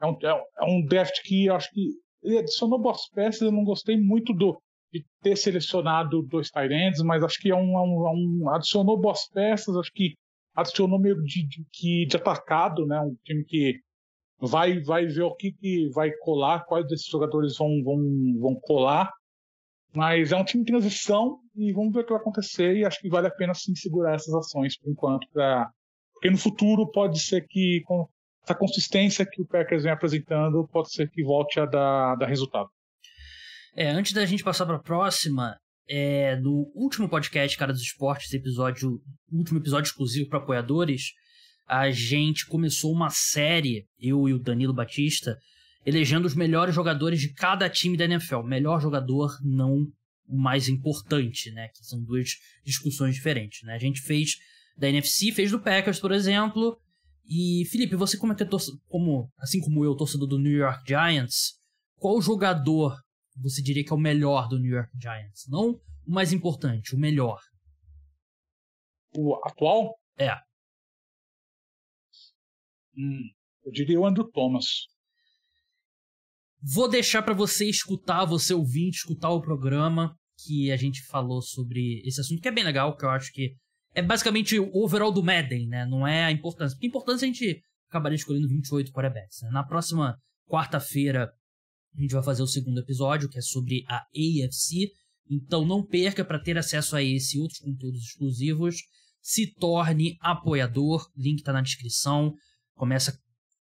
S2: é, é um, é um draft que eu acho que ele adicionou boas peças. Eu não gostei muito do de ter selecionado dois Tyrants, mas acho que é um, é um, é um, adicionou boas peças. Acho que adicionou meio de, de, de atacado, né? Um time que vai vai ver o que, que vai colar, quais desses jogadores vão, vão, vão colar. Mas é um time de transição, e vamos ver o que vai acontecer. E acho que vale a pena sim segurar essas ações por enquanto, pra... porque no futuro pode ser que com essa consistência que o Packers vem apresentando pode ser que volte a dar, dar resultado.
S1: É, antes da gente passar para a próxima, é, no último podcast Cara dos Esportes, episódio, último episódio exclusivo para apoiadores, a gente começou uma série, eu e o Danilo Batista, elegendo os melhores jogadores de cada time da NFL. Melhor jogador não o mais importante, né? Que são duas discussões diferentes, né? A gente fez da NFC, fez do Packers, por exemplo. E Felipe, você como é que é torcedor, como assim como eu, torcedor do New York Giants, qual jogador você diria que é o melhor do New York Giants? Não o mais importante, o melhor. O atual? É. Hum, eu diria o Andrew Thomas. Vou deixar para você escutar, você ouvinte, escutar o programa que a gente falou sobre esse assunto, que é bem legal, que eu acho que é basicamente o overall do Madden, né? Não é a importância. Porque a importância a gente acabaria escolhendo 28 quarterbacks. Né? Na próxima quarta-feira a gente vai fazer o segundo episódio, que é sobre a AFC. Então não perca para ter acesso a esse e outros conteúdos exclusivos. Se torne apoiador, link está na descrição. Começa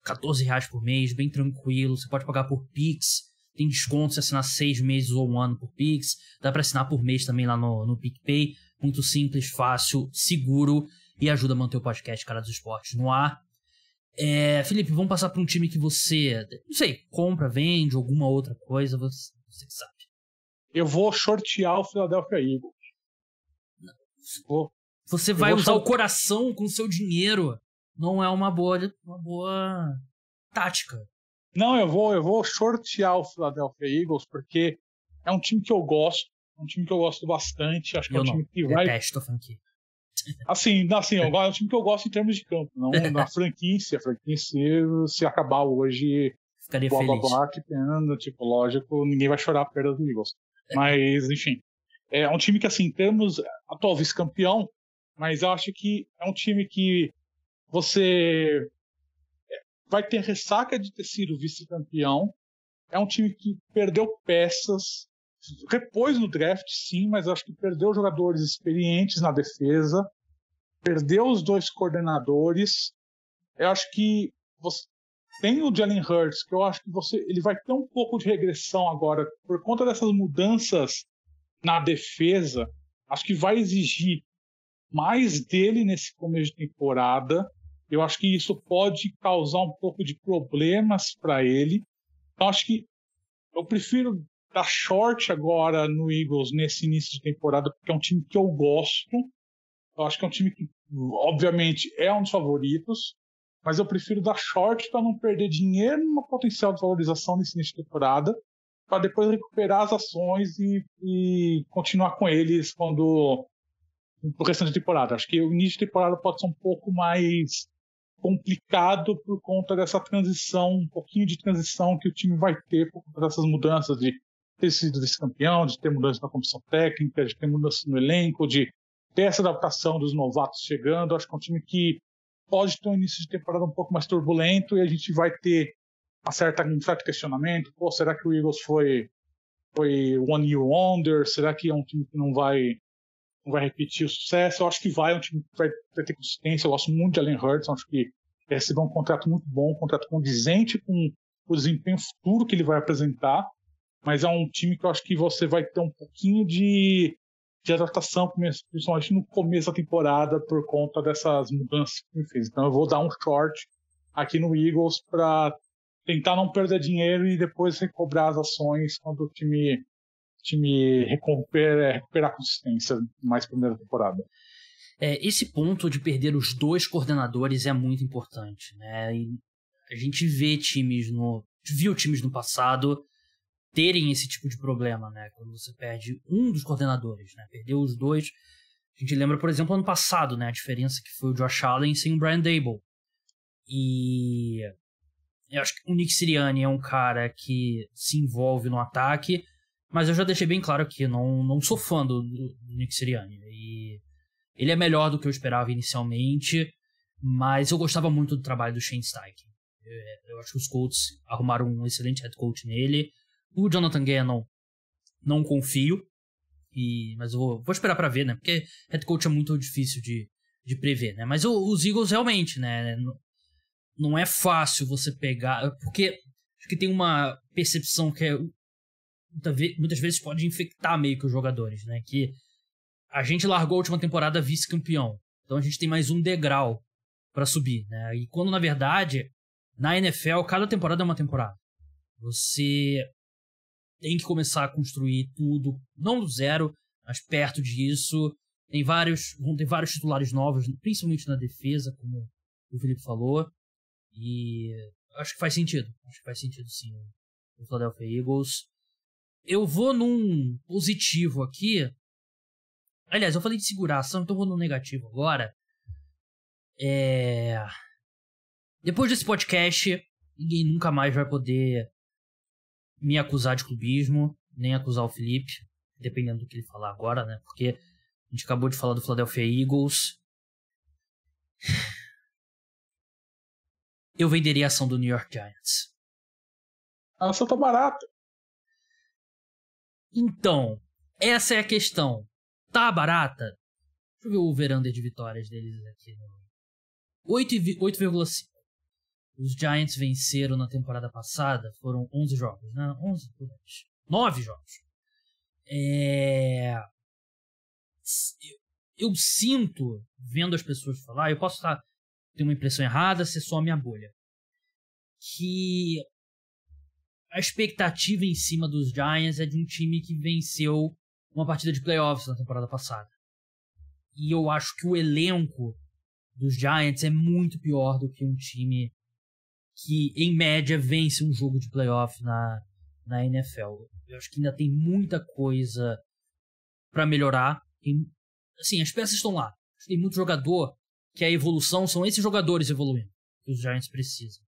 S1: 14 reais por mês, bem tranquilo. Você pode pagar por Pix. Tem desconto se assinar seis meses ou um ano por Pix. Dá para assinar por mês também lá no, no PicPay. Muito simples, fácil, seguro e ajuda a manter o podcast Cara dos Esportes no ar. É, Felipe, vamos passar para um time que você, não sei, compra, vende, alguma outra coisa, você, você sabe.
S2: Eu vou shortear o Philadelphia
S1: Eagles. Vou. Você vai usar short... o coração com o seu dinheiro não é uma boa, uma boa tática. Não, eu vou, eu
S2: vou shortear o Philadelphia Eagles porque é um time que eu gosto, é um time que eu gosto bastante, acho que é eu é um não, time que vai detesto a franquia. Assim, assim, é um time que eu gosto em termos de campo, não na franquia, se franquia se, acabar hoje, ficaria blá, feliz. Blá, blá, pena, tipo, lógico, ninguém vai chorar a perda do Eagles. É. Mas, enfim, é um time que, assim, temos atual vice-campeão, mas eu acho que é um time que você é, vai ter ressaca de ter sido vice-campeão. É um time que perdeu peças, repôs no draft, sim, mas acho que perdeu jogadores experientes na defesa, perdeu os dois coordenadores. Eu acho que você tem o Jalen Hurts, que eu acho que você ele vai ter um pouco de regressão agora por conta dessas mudanças na defesa. Acho que vai exigir mais dele nesse começo de temporada. Eu acho que isso pode causar um pouco de problemas para ele. Então, acho que eu prefiro dar short agora no Eagles nesse início de temporada, porque é um time que eu gosto. Eu acho que é um time que, obviamente, é um dos favoritos, mas eu prefiro dar short para não perder dinheiro no potencial de valorização nesse início de temporada, para depois recuperar as ações e, e continuar com eles quando pro restante de temporada. Acho que o início de temporada pode ser um pouco mais complicado por conta dessa transição, um pouquinho de transição que o time vai ter por conta dessas mudanças de ter sido vice-campeão, de ter mudança na comissão técnica, de ter mudança no elenco, de ter essa adaptação dos novatos chegando. Acho que é um time que pode ter um início de temporada um pouco mais turbulento e a gente vai ter uma certa, um certo questionamento. Pô, será que o Eagles foi, foi one year wonder? Será que é um time que não vai não vai repetir o sucesso. Eu acho que vai, um time que vai, vai ter consistência. Eu gosto muito de Allen Hurts, acho que recebeu um contrato muito bom, um contrato condizente com o desempenho futuro que ele vai apresentar. Mas é um time que eu acho que você vai ter um pouquinho de, de adaptação, principalmente no começo da temporada, por conta dessas mudanças que ele fez. Então eu vou dar um short aqui no Eagles para tentar não perder dinheiro e depois recobrar as ações quando o time time recuperar, é, recuperar a consistência mais primeira temporada.
S1: É, esse ponto de perder os dois coordenadores é muito importante, né? a gente vê times no viu times no passado terem esse tipo de problema, né? Quando você perde um dos coordenadores, né? Perdeu os dois. A gente lembra, por exemplo, ano passado, né? A diferença que foi o Josh Allen sem o Brian Dable. E eu acho que o Nick Sirianni é um cara que se envolve no ataque, mas eu já deixei bem claro aqui, não, não sou fã do, do, do Nick Sirianni. Né? E ele é melhor do que eu esperava inicialmente, mas eu gostava muito do trabalho do Shane Steichen. Eu, é, eu acho que os Colts arrumaram um excelente head coach nele. O Jonathan Gannon, não confio, e, mas eu vou, vou esperar para ver, né? Porque head coach é muito difícil de, de prever, né? Mas o, os Eagles realmente, né? Não, não é fácil você pegar, porque acho que tem uma percepção que é muitas vezes pode infectar meio que os jogadores, né? Que a gente largou a última temporada vice-campeão. Então a gente tem mais um degrau para subir, né? E quando na verdade, na NFL, cada temporada é uma temporada. Você tem que começar a construir tudo, não do zero, mas perto disso. Tem vários, vão ter vários titulares novos, principalmente na defesa, como o Felipe falou. E acho que faz sentido. Acho que faz sentido sim. O Philadelphia Eagles eu vou num positivo aqui. Aliás, eu falei de seguração, então eu vou num negativo agora. É... Depois desse podcast, ninguém nunca mais vai poder me acusar de clubismo, nem acusar o Felipe, dependendo do que ele falar agora, né? Porque a gente acabou de falar do Philadelphia Eagles. Eu venderia a ação do New York Giants. A ação tá barata. Então, essa é a questão. Tá barata? Deixa eu ver o verander de vitórias deles aqui. 8,5. Os Giants venceram na temporada passada. Foram 11 jogos, né? 11? 10. 9 jogos. É... Eu sinto, vendo as pessoas falar, eu posso estar ter uma impressão errada, ser é só minha bolha. Que a expectativa em cima dos Giants é de um time que venceu uma partida de playoffs na temporada passada. E eu acho que o elenco dos Giants é muito pior do que um time que, em média, vence um jogo de playoff na, na NFL. Eu acho que ainda tem muita coisa para melhorar. Tem, assim, as peças estão lá. Tem muito jogador que a evolução são esses jogadores evoluindo que os Giants precisam.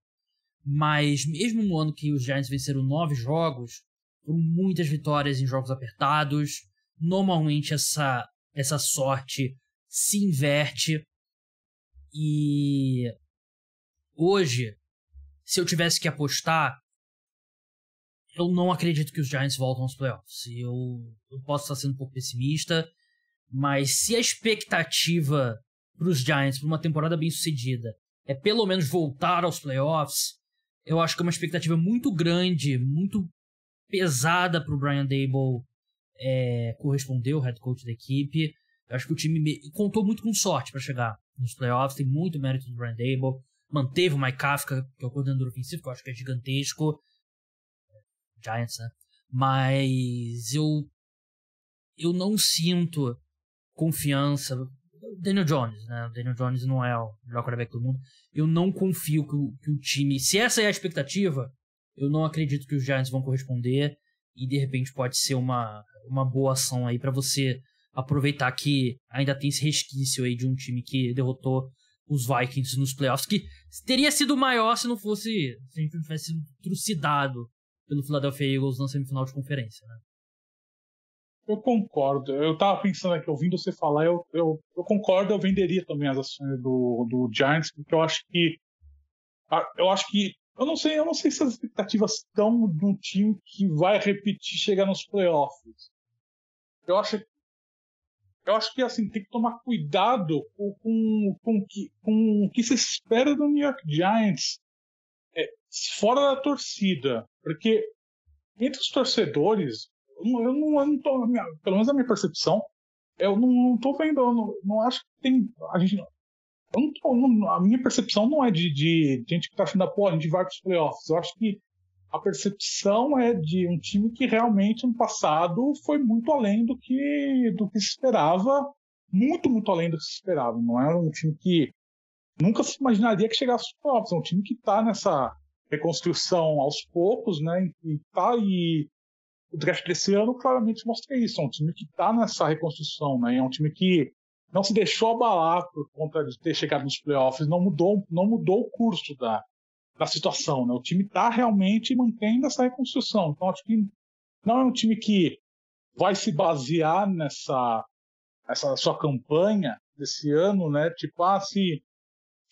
S1: Mas mesmo no ano que os Giants venceram nove jogos, foram muitas vitórias em jogos apertados. Normalmente essa, essa sorte se inverte. E hoje, se eu tivesse que apostar, eu não acredito que os Giants voltam aos playoffs. Eu, eu posso estar sendo um pouco pessimista, mas se a expectativa para os Giants para uma temporada bem sucedida é pelo menos voltar aos playoffs, eu acho que é uma expectativa muito grande, muito pesada para o Brian Dable é, corresponder, o head coach da equipe. Eu acho que o time contou muito com sorte para chegar nos playoffs, tem muito mérito do Brian Dable. Manteve o Mike Kafka, que é o coordenador ofensivo, que eu acho que é gigantesco. Giants, né? Mas eu, eu não sinto confiança Daniel Jones, né? O Daniel Jones não é o melhor quarterback do mundo. Eu não confio que o, que o time. Se essa é a expectativa, eu não acredito que os Giants vão corresponder. E de repente pode ser uma, uma boa ação aí para você aproveitar que ainda tem esse resquício aí de um time que derrotou os Vikings nos playoffs, que teria sido maior se não fosse. Se a gente não tivesse sido trucidado pelo Philadelphia Eagles na semifinal de conferência, né?
S2: Eu concordo. Eu tava pensando aqui, ouvindo você falar, eu, eu, eu concordo, eu venderia também as ações do, do Giants, porque eu acho que. Eu acho que. Eu não sei, eu não sei se as expectativas estão do time que vai repetir chegar nos playoffs. Eu acho que eu acho que assim tem que tomar cuidado com, com, com, que, com o que se espera do New York Giants é, fora da torcida, porque entre os torcedores eu não, eu não tô, minha, pelo menos a minha percepção, eu não, não tô vendo, eu não, não acho que tem. A gente, eu não tô, não, a minha percepção não é de, de, de gente que tá achando, pô, a gente vai pros playoffs. Eu acho que a percepção é de um time que realmente no passado foi muito além do que, do que se esperava, muito, muito além do que se esperava. Não era é um time que nunca se imaginaria que chegasse aos playoffs. É um time que está nessa reconstrução aos poucos, né? E tá aí o draft desse ano claramente mostra isso. É um time que está nessa reconstrução, né? É um time que não se deixou abalar por conta de ter chegado nos playoffs, não mudou, não mudou o curso da, da situação, né? O time está realmente mantendo essa reconstrução. Então acho que não é um time que vai se basear nessa essa sua campanha desse ano, né? Tipo, ah, se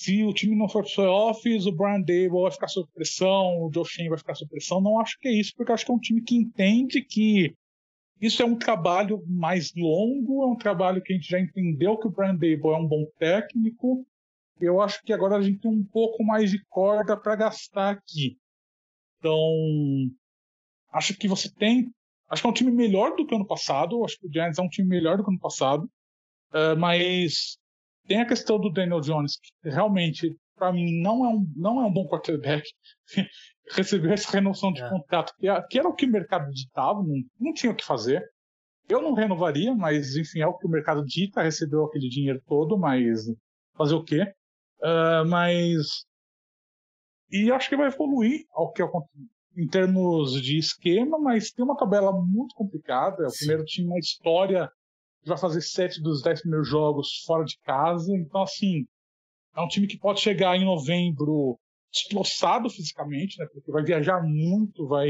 S2: se o time não for playoffs, o Brian Dable vai ficar sob pressão, o Josh vai ficar sob pressão. Não acho que é isso, porque acho que é um time que entende que isso é um trabalho mais longo, é um trabalho que a gente já entendeu que o Brian Dable é um bom técnico. Eu acho que agora a gente tem um pouco mais de corda para gastar aqui. Então, acho que você tem. Acho que é um time melhor do que o ano passado. Acho que o Giants é um time melhor do que o ano passado. Uh, mas tem a questão do Daniel Jones, que realmente, para mim, não é, um, não é um bom quarterback. Recebeu essa renovação de é. contrato, é, que era o que o mercado ditava, não, não tinha o que fazer. Eu não renovaria, mas enfim, é o que o mercado dita, recebeu aquele dinheiro todo, mas fazer o quê? Uh, mas. E acho que vai evoluir ao que em termos de esquema, mas tem uma tabela muito complicada. É o Sim. primeiro time na história vai fazer sete dos dez primeiros jogos fora de casa. Então, assim, é um time que pode chegar em novembro destroçado fisicamente, né? Porque vai viajar muito, vai,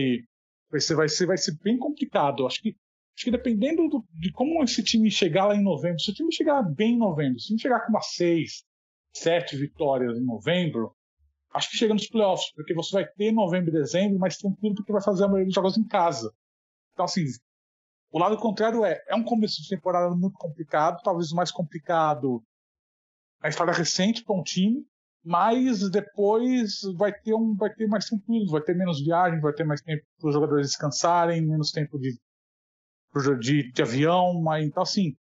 S2: vai, ser, vai, ser, vai ser bem complicado. Acho que, acho que dependendo do, de como esse time chegar lá em novembro, se o time chegar bem em novembro, se ele chegar com umas seis, sete vitórias em novembro, acho que chega nos playoffs, porque você vai ter novembro e dezembro mais tranquilo, porque vai fazer a maioria dos jogos em casa. Então, assim, o lado contrário é, é um começo de temporada muito complicado, talvez o mais complicado na história recente para um time, mas depois vai ter um vai ter mais tranquilo, vai ter menos viagem, vai ter mais tempo para os jogadores descansarem, menos tempo de, de, de avião, mas então assim,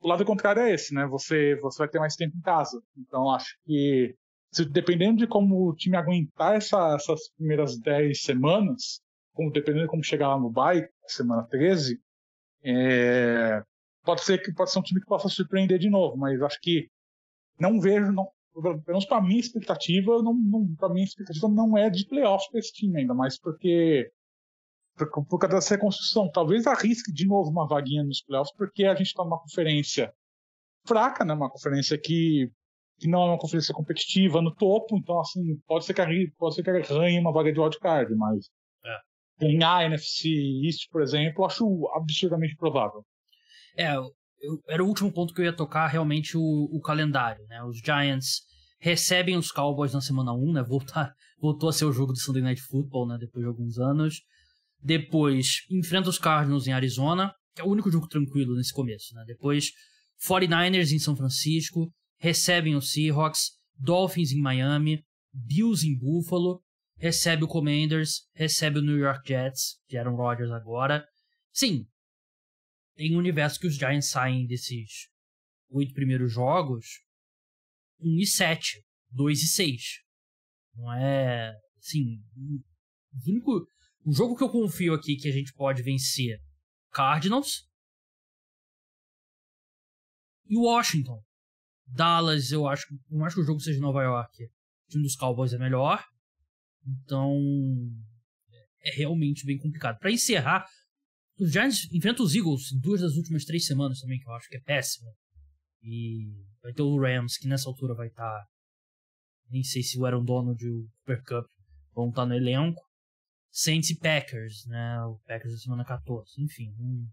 S2: o lado contrário é esse, né? Você você vai ter mais tempo em casa. Então acho que se, dependendo de como o time aguentar essa, essas primeiras 10 semanas, como, dependendo de como chegar lá no bye, semana 13, é, pode ser que pode ser um time que possa surpreender de novo, mas acho que não vejo, não, pelo menos para minha expectativa, não, não para mim expectativa não é de playoffs para esse time ainda, mas porque por, por causa dessa reconstrução, talvez arrisque de novo uma vaguinha nos playoffs, porque a gente está numa conferência fraca, né? Uma conferência que, que não é uma conferência competitiva no topo, então assim pode ser que arranhe, pode ser que arranhe uma vaga de wildcard, mas
S1: ganhar a NFC East, por exemplo, acho absurdamente provável. É, eu, era o último ponto que eu ia tocar, realmente, o, o calendário, né? Os Giants recebem os Cowboys na semana 1, né? Voltar, voltou a ser o jogo do Sunday Night Football, né? Depois de alguns anos. Depois, enfrenta os Cardinals em Arizona, que é o único jogo tranquilo nesse começo, né? Depois, 49ers em São Francisco, recebem os Seahawks, Dolphins em Miami, Bills em Buffalo, recebe o Commanders, recebe o New York Jets, de Aaron Rodgers agora. Sim, tem um universo que os Giants saem desses oito primeiros jogos 1 e 7, 2 e 6. Não é, assim, o único o jogo que eu confio aqui que a gente pode vencer, Cardinals e Washington. Dallas, eu acho, eu acho que o jogo seja Nova York. O time dos Cowboys é melhor, então, é realmente bem complicado. Para encerrar, os Giants enfrentam os Eagles em duas das últimas três semanas também, que eu acho que é péssimo. E vai ter o Rams, que nessa altura vai estar. Tá... Nem sei se o Aaron Donald e o Cooper Cup vão estar tá no elenco. Saints e Packers, né? O Packers da semana 14. Enfim, não,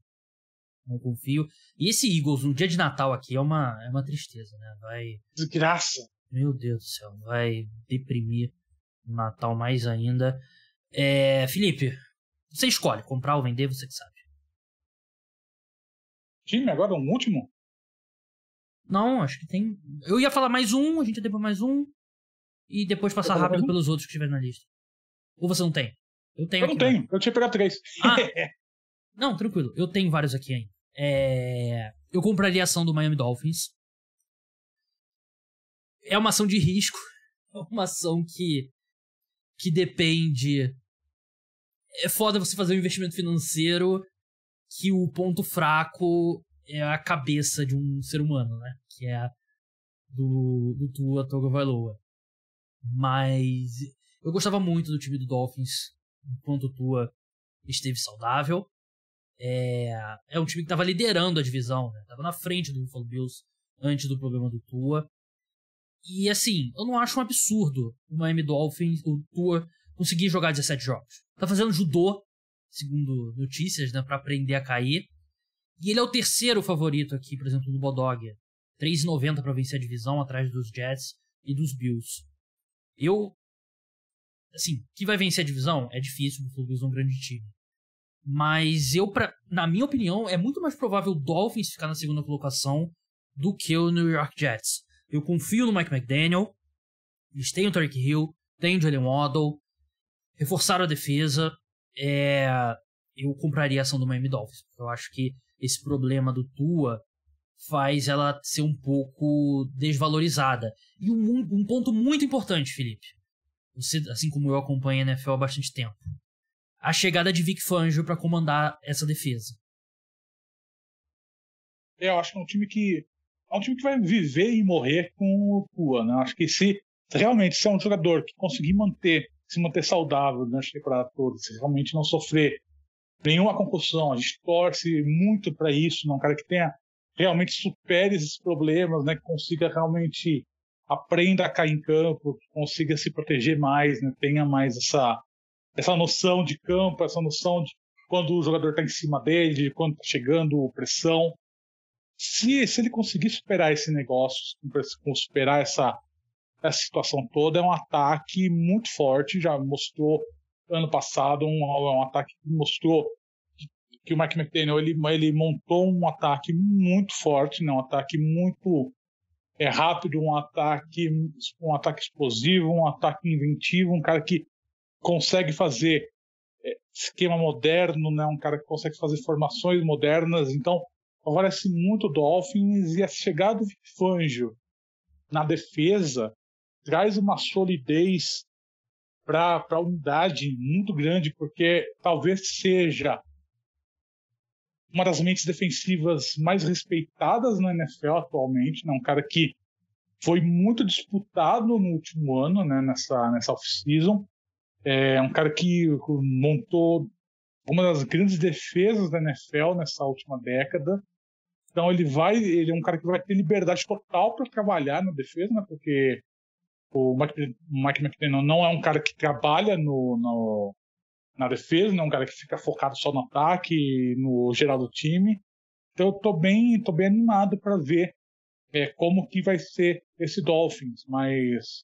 S1: não, confio. E esse Eagles no dia de Natal aqui é uma, é uma tristeza, né? Vai. Desgraça! Meu Deus do céu, vai deprimir Natal mais ainda. É, Felipe, você escolhe comprar ou vender, você que sabe. Time, agora um último? Não, acho que tem. Eu ia falar mais um, a gente ia depois mais um. E depois passar rápido pelos outros que tiver na lista. Ou você não tem? Eu tenho. Eu não né? tenho, mais. eu tinha pegado três. Ah, não, tranquilo, eu tenho vários aqui ainda. É... Eu compraria a ação do Miami Dolphins. É uma ação de risco. É uma ação que que depende. É foda você fazer um investimento financeiro que o ponto fraco é a cabeça de um ser humano, né? Que é do, do Tua valoa Mas eu gostava muito do time do Dolphins enquanto o Tua esteve saudável. É, é um time que estava liderando a divisão, estava né? na frente do Buffalo Bills antes do problema do Tua. E assim, eu não acho um absurdo o Miami Dolphins, o Tua, conseguir jogar 17 jogos. Tá fazendo judô, segundo notícias, né, para aprender a cair. E ele é o terceiro favorito aqui, por exemplo, do Bodog. 3,90 para vencer a divisão, atrás dos Jets e dos Bills. Eu. Assim, que vai vencer a divisão é difícil, porque o Bills é um grande time. Mas eu, pra, na minha opinião, é muito mais provável o Dolphins ficar na segunda colocação do que o New York Jets. Eu confio no Mike McDaniel. Eles têm o Tarek Hill, têm o Jalen Waddle. Reforçaram a defesa. É... Eu compraria a ação do Miami Dolphins. Eu acho que esse problema do Tua faz ela ser um pouco desvalorizada. E um, um ponto muito importante, Felipe. Você, assim como eu, acompanha a NFL há bastante tempo. A chegada de Vic Fangio para comandar essa defesa.
S2: É, eu acho que é um time que é um time que vai viver e morrer com o Tua, né? Acho que se realmente se é um jogador que conseguir manter, se manter saudável durante a temporada toda, se realmente não sofrer nenhuma concussão, a gente torce muito para isso, né? um cara que tenha realmente supere esses problemas, né? Que consiga realmente aprenda a cair em campo, consiga se proteger mais, né? Tenha mais essa essa noção de campo, essa noção de quando o jogador está em cima dele, de quando está chegando pressão se, se ele conseguir superar esse negócio, superar essa, essa situação toda, é um ataque muito forte. Já mostrou ano passado, um, um ataque que mostrou que o Mike McDaniel ele, ele montou um ataque muito forte, né? um ataque muito é, rápido, um ataque, um ataque explosivo, um ataque inventivo, um cara que consegue fazer é, esquema moderno, né? um cara que consegue fazer formações modernas. Então, agora muito o Dolphins e a chegada do Fangio na defesa traz uma solidez para a unidade muito grande, porque talvez seja uma das mentes defensivas mais respeitadas na NFL atualmente, né? um cara que foi muito disputado no último ano, né? nessa, nessa off-season. É um cara que montou uma das grandes defesas da NFL nessa última década. Então ele vai, ele é um cara que vai ter liberdade total para trabalhar na defesa, né? Porque o Mike, Mike não é um cara que trabalha no, no na defesa, não é um cara que fica focado só no ataque, no geral do time. Então eu tô bem, tô bem animado para ver é, como que vai ser esse Dolphins, mas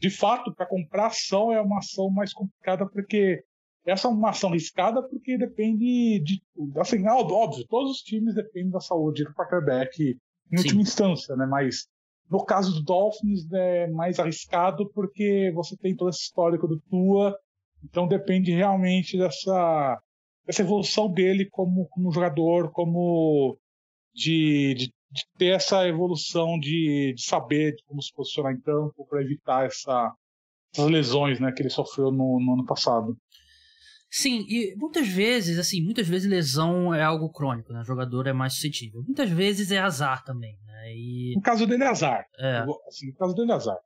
S2: de fato para comprar ação é uma ação mais complicada porque essa é uma ação riscada porque depende de. Assim, é óbvio, todos os times dependem da saúde do quarterback em Sim. última instância, né? Mas no caso do Dolphins é mais arriscado porque você tem todo esse histórico do Tua, então depende realmente dessa, dessa evolução dele como, como jogador, como de, de, de ter essa evolução de, de saber de como se posicionar em campo para evitar essa, essas lesões né, que ele sofreu no, no ano passado.
S1: Sim, e muitas vezes, assim, muitas vezes lesão é algo crônico, né? O jogador é mais suscetível. Muitas vezes é azar também, né? E... O caso dele é azar. É. Assim, o caso dele é azar.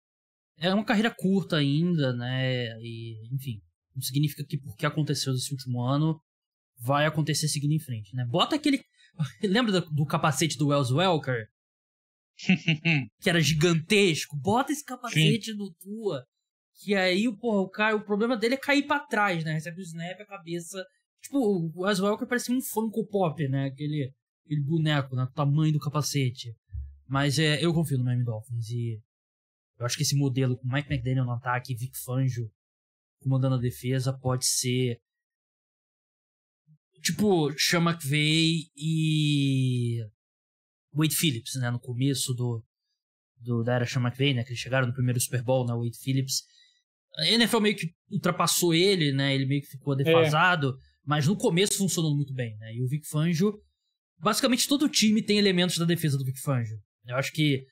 S1: É uma carreira curta ainda, né? E, enfim, não significa que porque aconteceu nesse último ano vai acontecer seguindo em frente, né? Bota aquele. Lembra do, do capacete do Wells Welker? que era gigantesco? Bota esse capacete Sim. no Tua que aí, porra, o cara, o problema dele é cair para trás, né? Recebe o snap, a cabeça. Tipo, o Walker parece um Funko Pop, né? Aquele, aquele boneco, né? O tamanho do capacete. Mas é, eu confio no Miami Dolphins e eu acho que esse modelo com Mike McDaniel no ataque, Vic Fangio comandando a defesa, pode ser tipo Sean McVeigh e Wade Phillips, né, no começo do, do da era Sean McVay, né, que eles chegaram no primeiro Super Bowl, né, Wade Phillips a NFL meio que ultrapassou ele, né? Ele meio que ficou é. defasado, é. mas no começo funcionou muito bem, né? E o Vic Fangio, basicamente todo time tem elementos da defesa do Vic Fangio. Eu acho que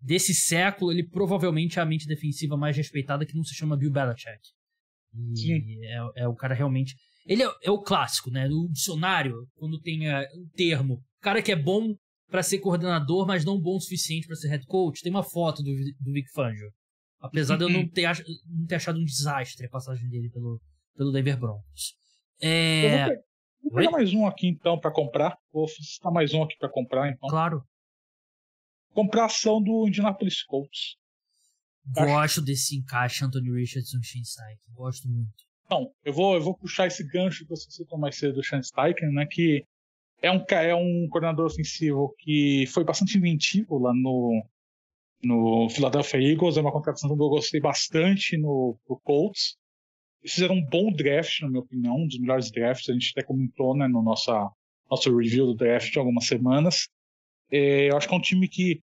S1: desse século ele provavelmente é a mente defensiva mais respeitada que não se chama Bill Belichick.
S2: E
S1: é, é, o cara realmente. Ele é, é, o clássico, né? O dicionário, quando tem é, um termo, o cara que é bom para ser coordenador, mas não bom o suficiente para ser head coach, tem uma foto do, do Vic Fangio. Apesar de eu não uhum. ter, ach não ter achado um desastre a passagem dele pelo, pelo Denver Broncos. É... Vou, vou pegar
S2: mais um aqui então para comprar. Vou citar mais um aqui para comprar então. Claro.
S1: Comprar a ação do Indianapolis Colts. Gosto desse encaixe Anthony Richardson Shinsteichen. Gosto muito.
S2: Então, eu vou, eu vou puxar esse gancho que você citou mais cedo do Shinsteichen, né? Que é um, é um coordenador ofensivo que foi bastante inventivo lá no, no Philadelphia Eagles, é uma contratação que eu gostei bastante no, Colts. Eles fizeram um bom draft, na minha opinião, um dos melhores drafts. A gente até comentou né, no nossa, nosso review do draft há algumas semanas. É, eu acho que é um time que.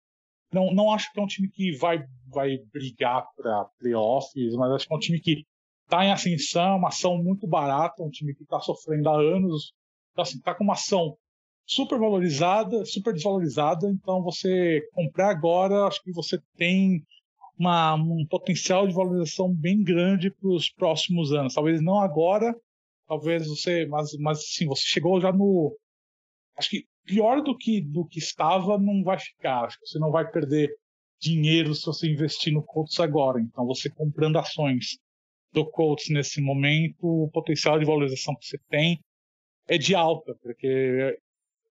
S2: Não, não acho que é um time que vai, vai brigar para playoffs, mas acho que é um time que está em ascensão, uma ação muito barata, um time que está sofrendo há anos. Então, assim, está com uma ação super valorizada, super desvalorizada. Então você comprar agora, acho que você tem uma, um potencial de valorização bem grande para os próximos anos. Talvez não agora, talvez você, mas, mas sim, você chegou já no, acho que pior do que do que estava não vai ficar. Acho que você não vai perder dinheiro se você investir no Colts agora. Então você comprando ações do Colts nesse momento, o potencial de valorização que você tem é de alta, porque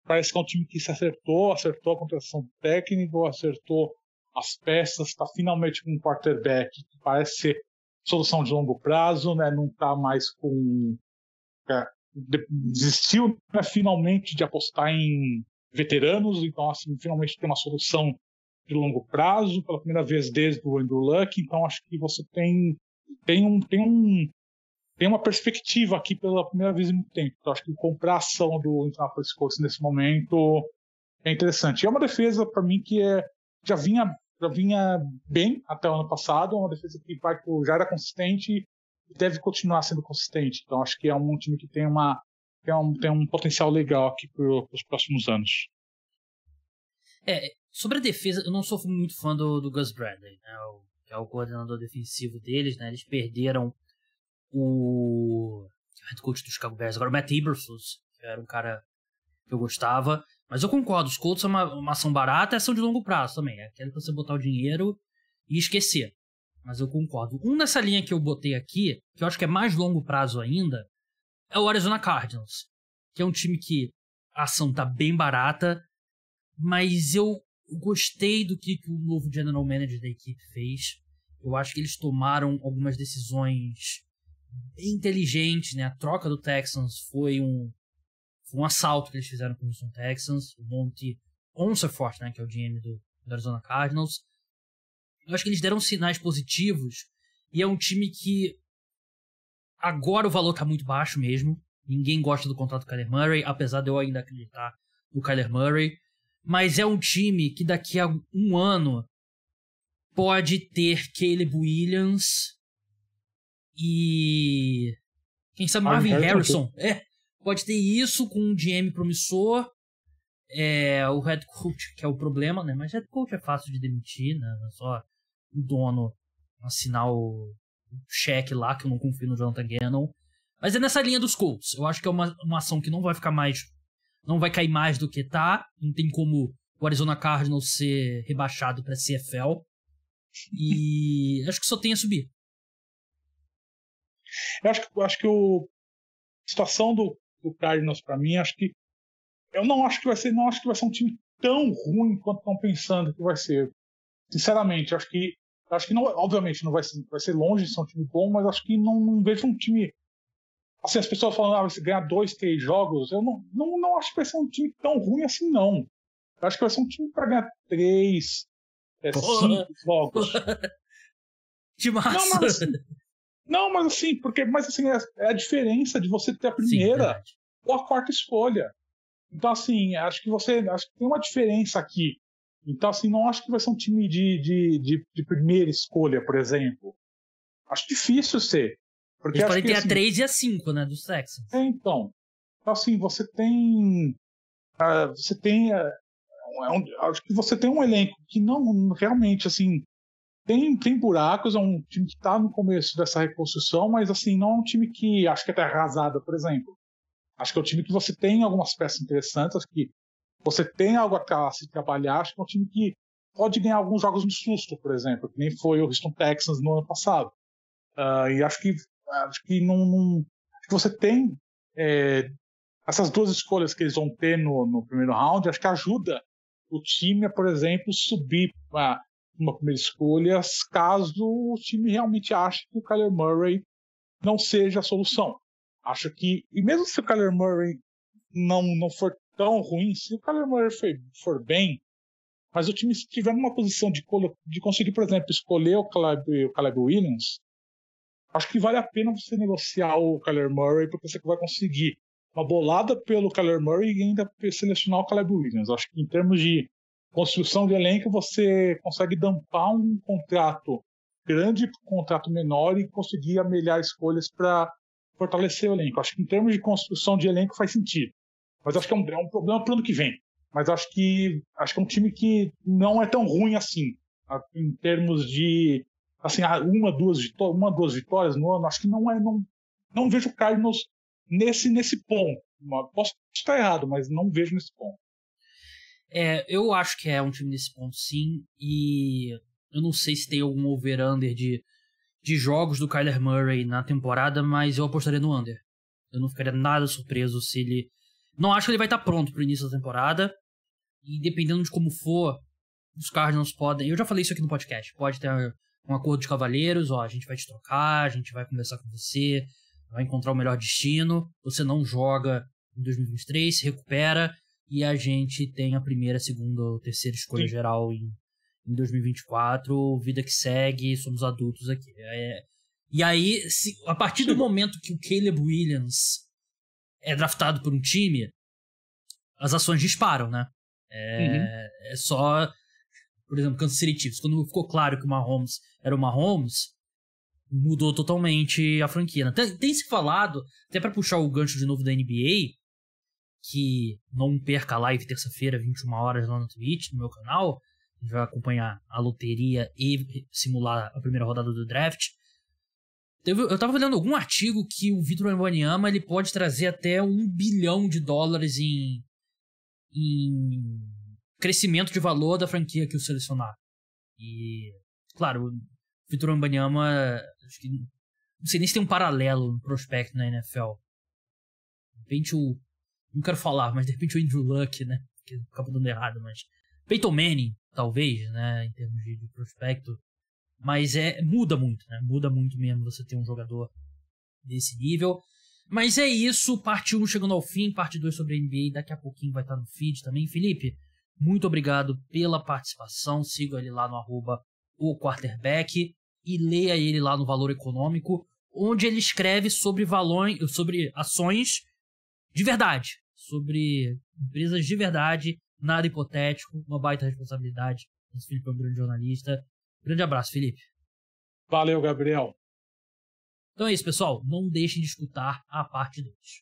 S2: Parece que é um time que se acertou, acertou a contratação técnica, acertou as peças, está finalmente com um quarterback que parece ser solução de longo prazo, né? Não está mais com é, desistiu né, finalmente de apostar em veteranos, então assim finalmente tem uma solução de longo prazo pela primeira vez desde o Andrew Luck, então acho que você tem tem um tem um tem uma perspectiva aqui pela primeira vez em muito tempo. Então, acho que comprar a ação do Indianapolis Colts nesse momento é interessante. é uma defesa, para mim, que é, já, vinha, já vinha bem até o ano passado, é uma defesa que vai, já era consistente e deve continuar sendo consistente. Então, acho que é um time que tem, uma, tem, um, tem um potencial legal aqui para os próximos anos.
S1: É, sobre a defesa, eu não sou muito fã do, do Gus Bradley, né? É o, que é o coordenador defensivo deles, né? Eles perderam o head coach do Chicago Bears, agora o Matt Eberflus, que era um cara que eu gostava. Mas eu concordo, os Colts são é uma, uma ação barata, é ação de longo prazo também. É aquele que você botar o dinheiro e esquecer. Mas eu concordo. Um nessa linha que eu botei aqui, que eu acho que é mais longo prazo ainda, é o Arizona Cardinals, que é um time que a ação tá bem barata, mas eu gostei do que, que o novo general manager da equipe fez. Eu acho que eles tomaram algumas decisões inteligente, né? A troca do Texans foi um, foi um assalto que eles fizeram com o Houston Texans. O Monte forte né? Que é o GM do, do Arizona Cardinals. Eu acho que eles deram sinais positivos e é um time que agora o valor tá muito baixo mesmo. Ninguém gosta do contrato do Kyler Murray, apesar de eu ainda acreditar no Kyler Murray. Mas é um time que daqui a um ano pode ter Caleb Williams e. Quem sabe Marvin Harrison. É, pode ter isso com um GM promissor. É, o head coach, que é o problema, né? Mas head coach é fácil de demitir, né? É só o dono assinar o cheque lá, que eu não confio no Jonathan Gannon. Mas é nessa linha dos Colts. Eu acho que é uma, uma ação que não vai ficar mais. Não vai cair mais do que tá. Não tem como o Arizona Cardinals ser rebaixado pra CFL. E acho que só tem a subir.
S2: Eu acho que, acho que o, a situação do, do Cardinals, para mim, acho que. Eu não acho que vai ser, não acho que vai ser um time tão ruim quanto estão pensando que vai ser. Sinceramente, acho que. Acho que não, obviamente, não vai ser, vai ser longe de ser um time bom, mas acho que não, não vejo um time assim, as pessoas falando, ah, vai ganhar dois, três jogos, eu não, não, não acho que vai ser um time tão ruim assim, não. Eu acho que vai ser um time pra ganhar três, é, cinco jogos. demais massa. Não, mas, assim, não, mas assim, porque mas assim, é, é a diferença de você ter a primeira Sim, ou a quarta escolha. Então, assim, acho que você. Acho que tem uma diferença aqui. Então, assim, não acho que vai ser um time de, de, de, de primeira escolha, por exemplo. Acho difícil ser. Porque Eles podem ter assim, a 3
S1: e a 5, né? Do sexo. É, então.
S2: Então, assim, você tem. Uh, você tem. Uh, um, acho que você tem um elenco que não realmente, assim tem, tem buracos, é um time que está no começo dessa reconstrução, mas assim, não é um time que acho que é até por exemplo. Acho que é um time que você tem algumas peças interessantes, acho que você tem algo a se trabalhar, acho que é um time que pode ganhar alguns jogos no susto, por exemplo, que nem foi o Houston Texans no ano passado. Uh, e acho que acho que não, não acho que você tem é, essas duas escolhas que eles vão ter no, no primeiro round, acho que ajuda o time, a, por exemplo, subir. Uh, uma primeira escolha, caso o time realmente ache que o Kyler Murray não seja a solução. Acho que, e mesmo se o Kyler Murray não, não for tão ruim, se o Kyler Murray for, for bem, mas o time estiver numa posição de, de conseguir, por exemplo, escolher o Caleb, o Caleb Williams, acho que vale a pena você negociar o Kyler Murray, porque você vai conseguir uma bolada pelo Kyler Murray e ainda selecionar o Caleb Williams. Acho que em termos de construção de elenco, você consegue dampar um contrato grande para um contrato menor e conseguir amelhar escolhas para fortalecer o elenco. Acho que em termos de construção de elenco faz sentido. Mas acho que é um, é um problema para o ano que vem. Mas acho que acho que é um time que não é tão ruim assim, em termos de assim ah, uma duas vitórias, uma duas vitórias no ano. Acho que não é não não vejo o Carlos nesse nesse ponto. Posso estar errado, mas não vejo nesse ponto.
S1: É, eu acho que é um time nesse ponto, sim. E eu não sei se tem algum over-under de, de jogos do Kyler Murray na temporada, mas eu apostaria no under. Eu não ficaria nada surpreso se ele. Não acho que ele vai estar pronto pro início da temporada. E dependendo de como for, os Cardinals podem. Eu já falei isso aqui no podcast. Pode ter um acordo de cavaleiros. ó, a gente vai te trocar, a gente vai conversar com você, vai encontrar o melhor destino. Você não joga em 2023, se recupera e a gente tem a primeira, segunda ou terceira escolha Sim. geral em, em 2024, vida que segue, somos adultos aqui. É, e aí, se, a partir do momento que o Caleb Williams é draftado por um time, as ações disparam, né? É, uhum. é só, por exemplo, Kansas City Chiefs. Quando ficou claro que o Mahomes era o Mahomes, mudou totalmente a franquia. Né? Tem, tem se falado, até para puxar o gancho de novo da NBA, que não perca a live terça-feira, 21 horas, lá no Twitch, no meu canal. A gente vai acompanhar a loteria e simular a primeira rodada do draft. Eu, tava lendo algum artigo que o Vitor Wanyama, ele pode trazer até um bilhão de dólares em, em crescimento de valor da franquia que o selecionar. E, claro, o Vitor Wanyama, acho que não sei nem se tem um paralelo no prospecto na NFL. De repente o não quero falar, mas de repente o Andrew Luck, né? Que acabou dando errado, mas. Peyton Manning, talvez, né? Em termos de, prospecto. Mas é muda muito, né? Muda muito mesmo você ter um jogador desse nível. Mas é isso, parte 1 chegando ao fim, parte 2 sobre a NBA, daqui a pouquinho vai estar no feed também. Felipe, muito obrigado pela participação, siga ele lá no arroba o quarterback e leia ele lá no Valor Econômico, onde ele escreve sobre valor, sobre ações de verdade, sobre empresas de verdade, nada hipotético, uma baita responsabilidade. O Felipe é um grande jornalista. Grande abraço, Felipe.
S2: Valeu, Gabriel.
S1: Então é isso, pessoal. Não deixem de escutar a parte 2.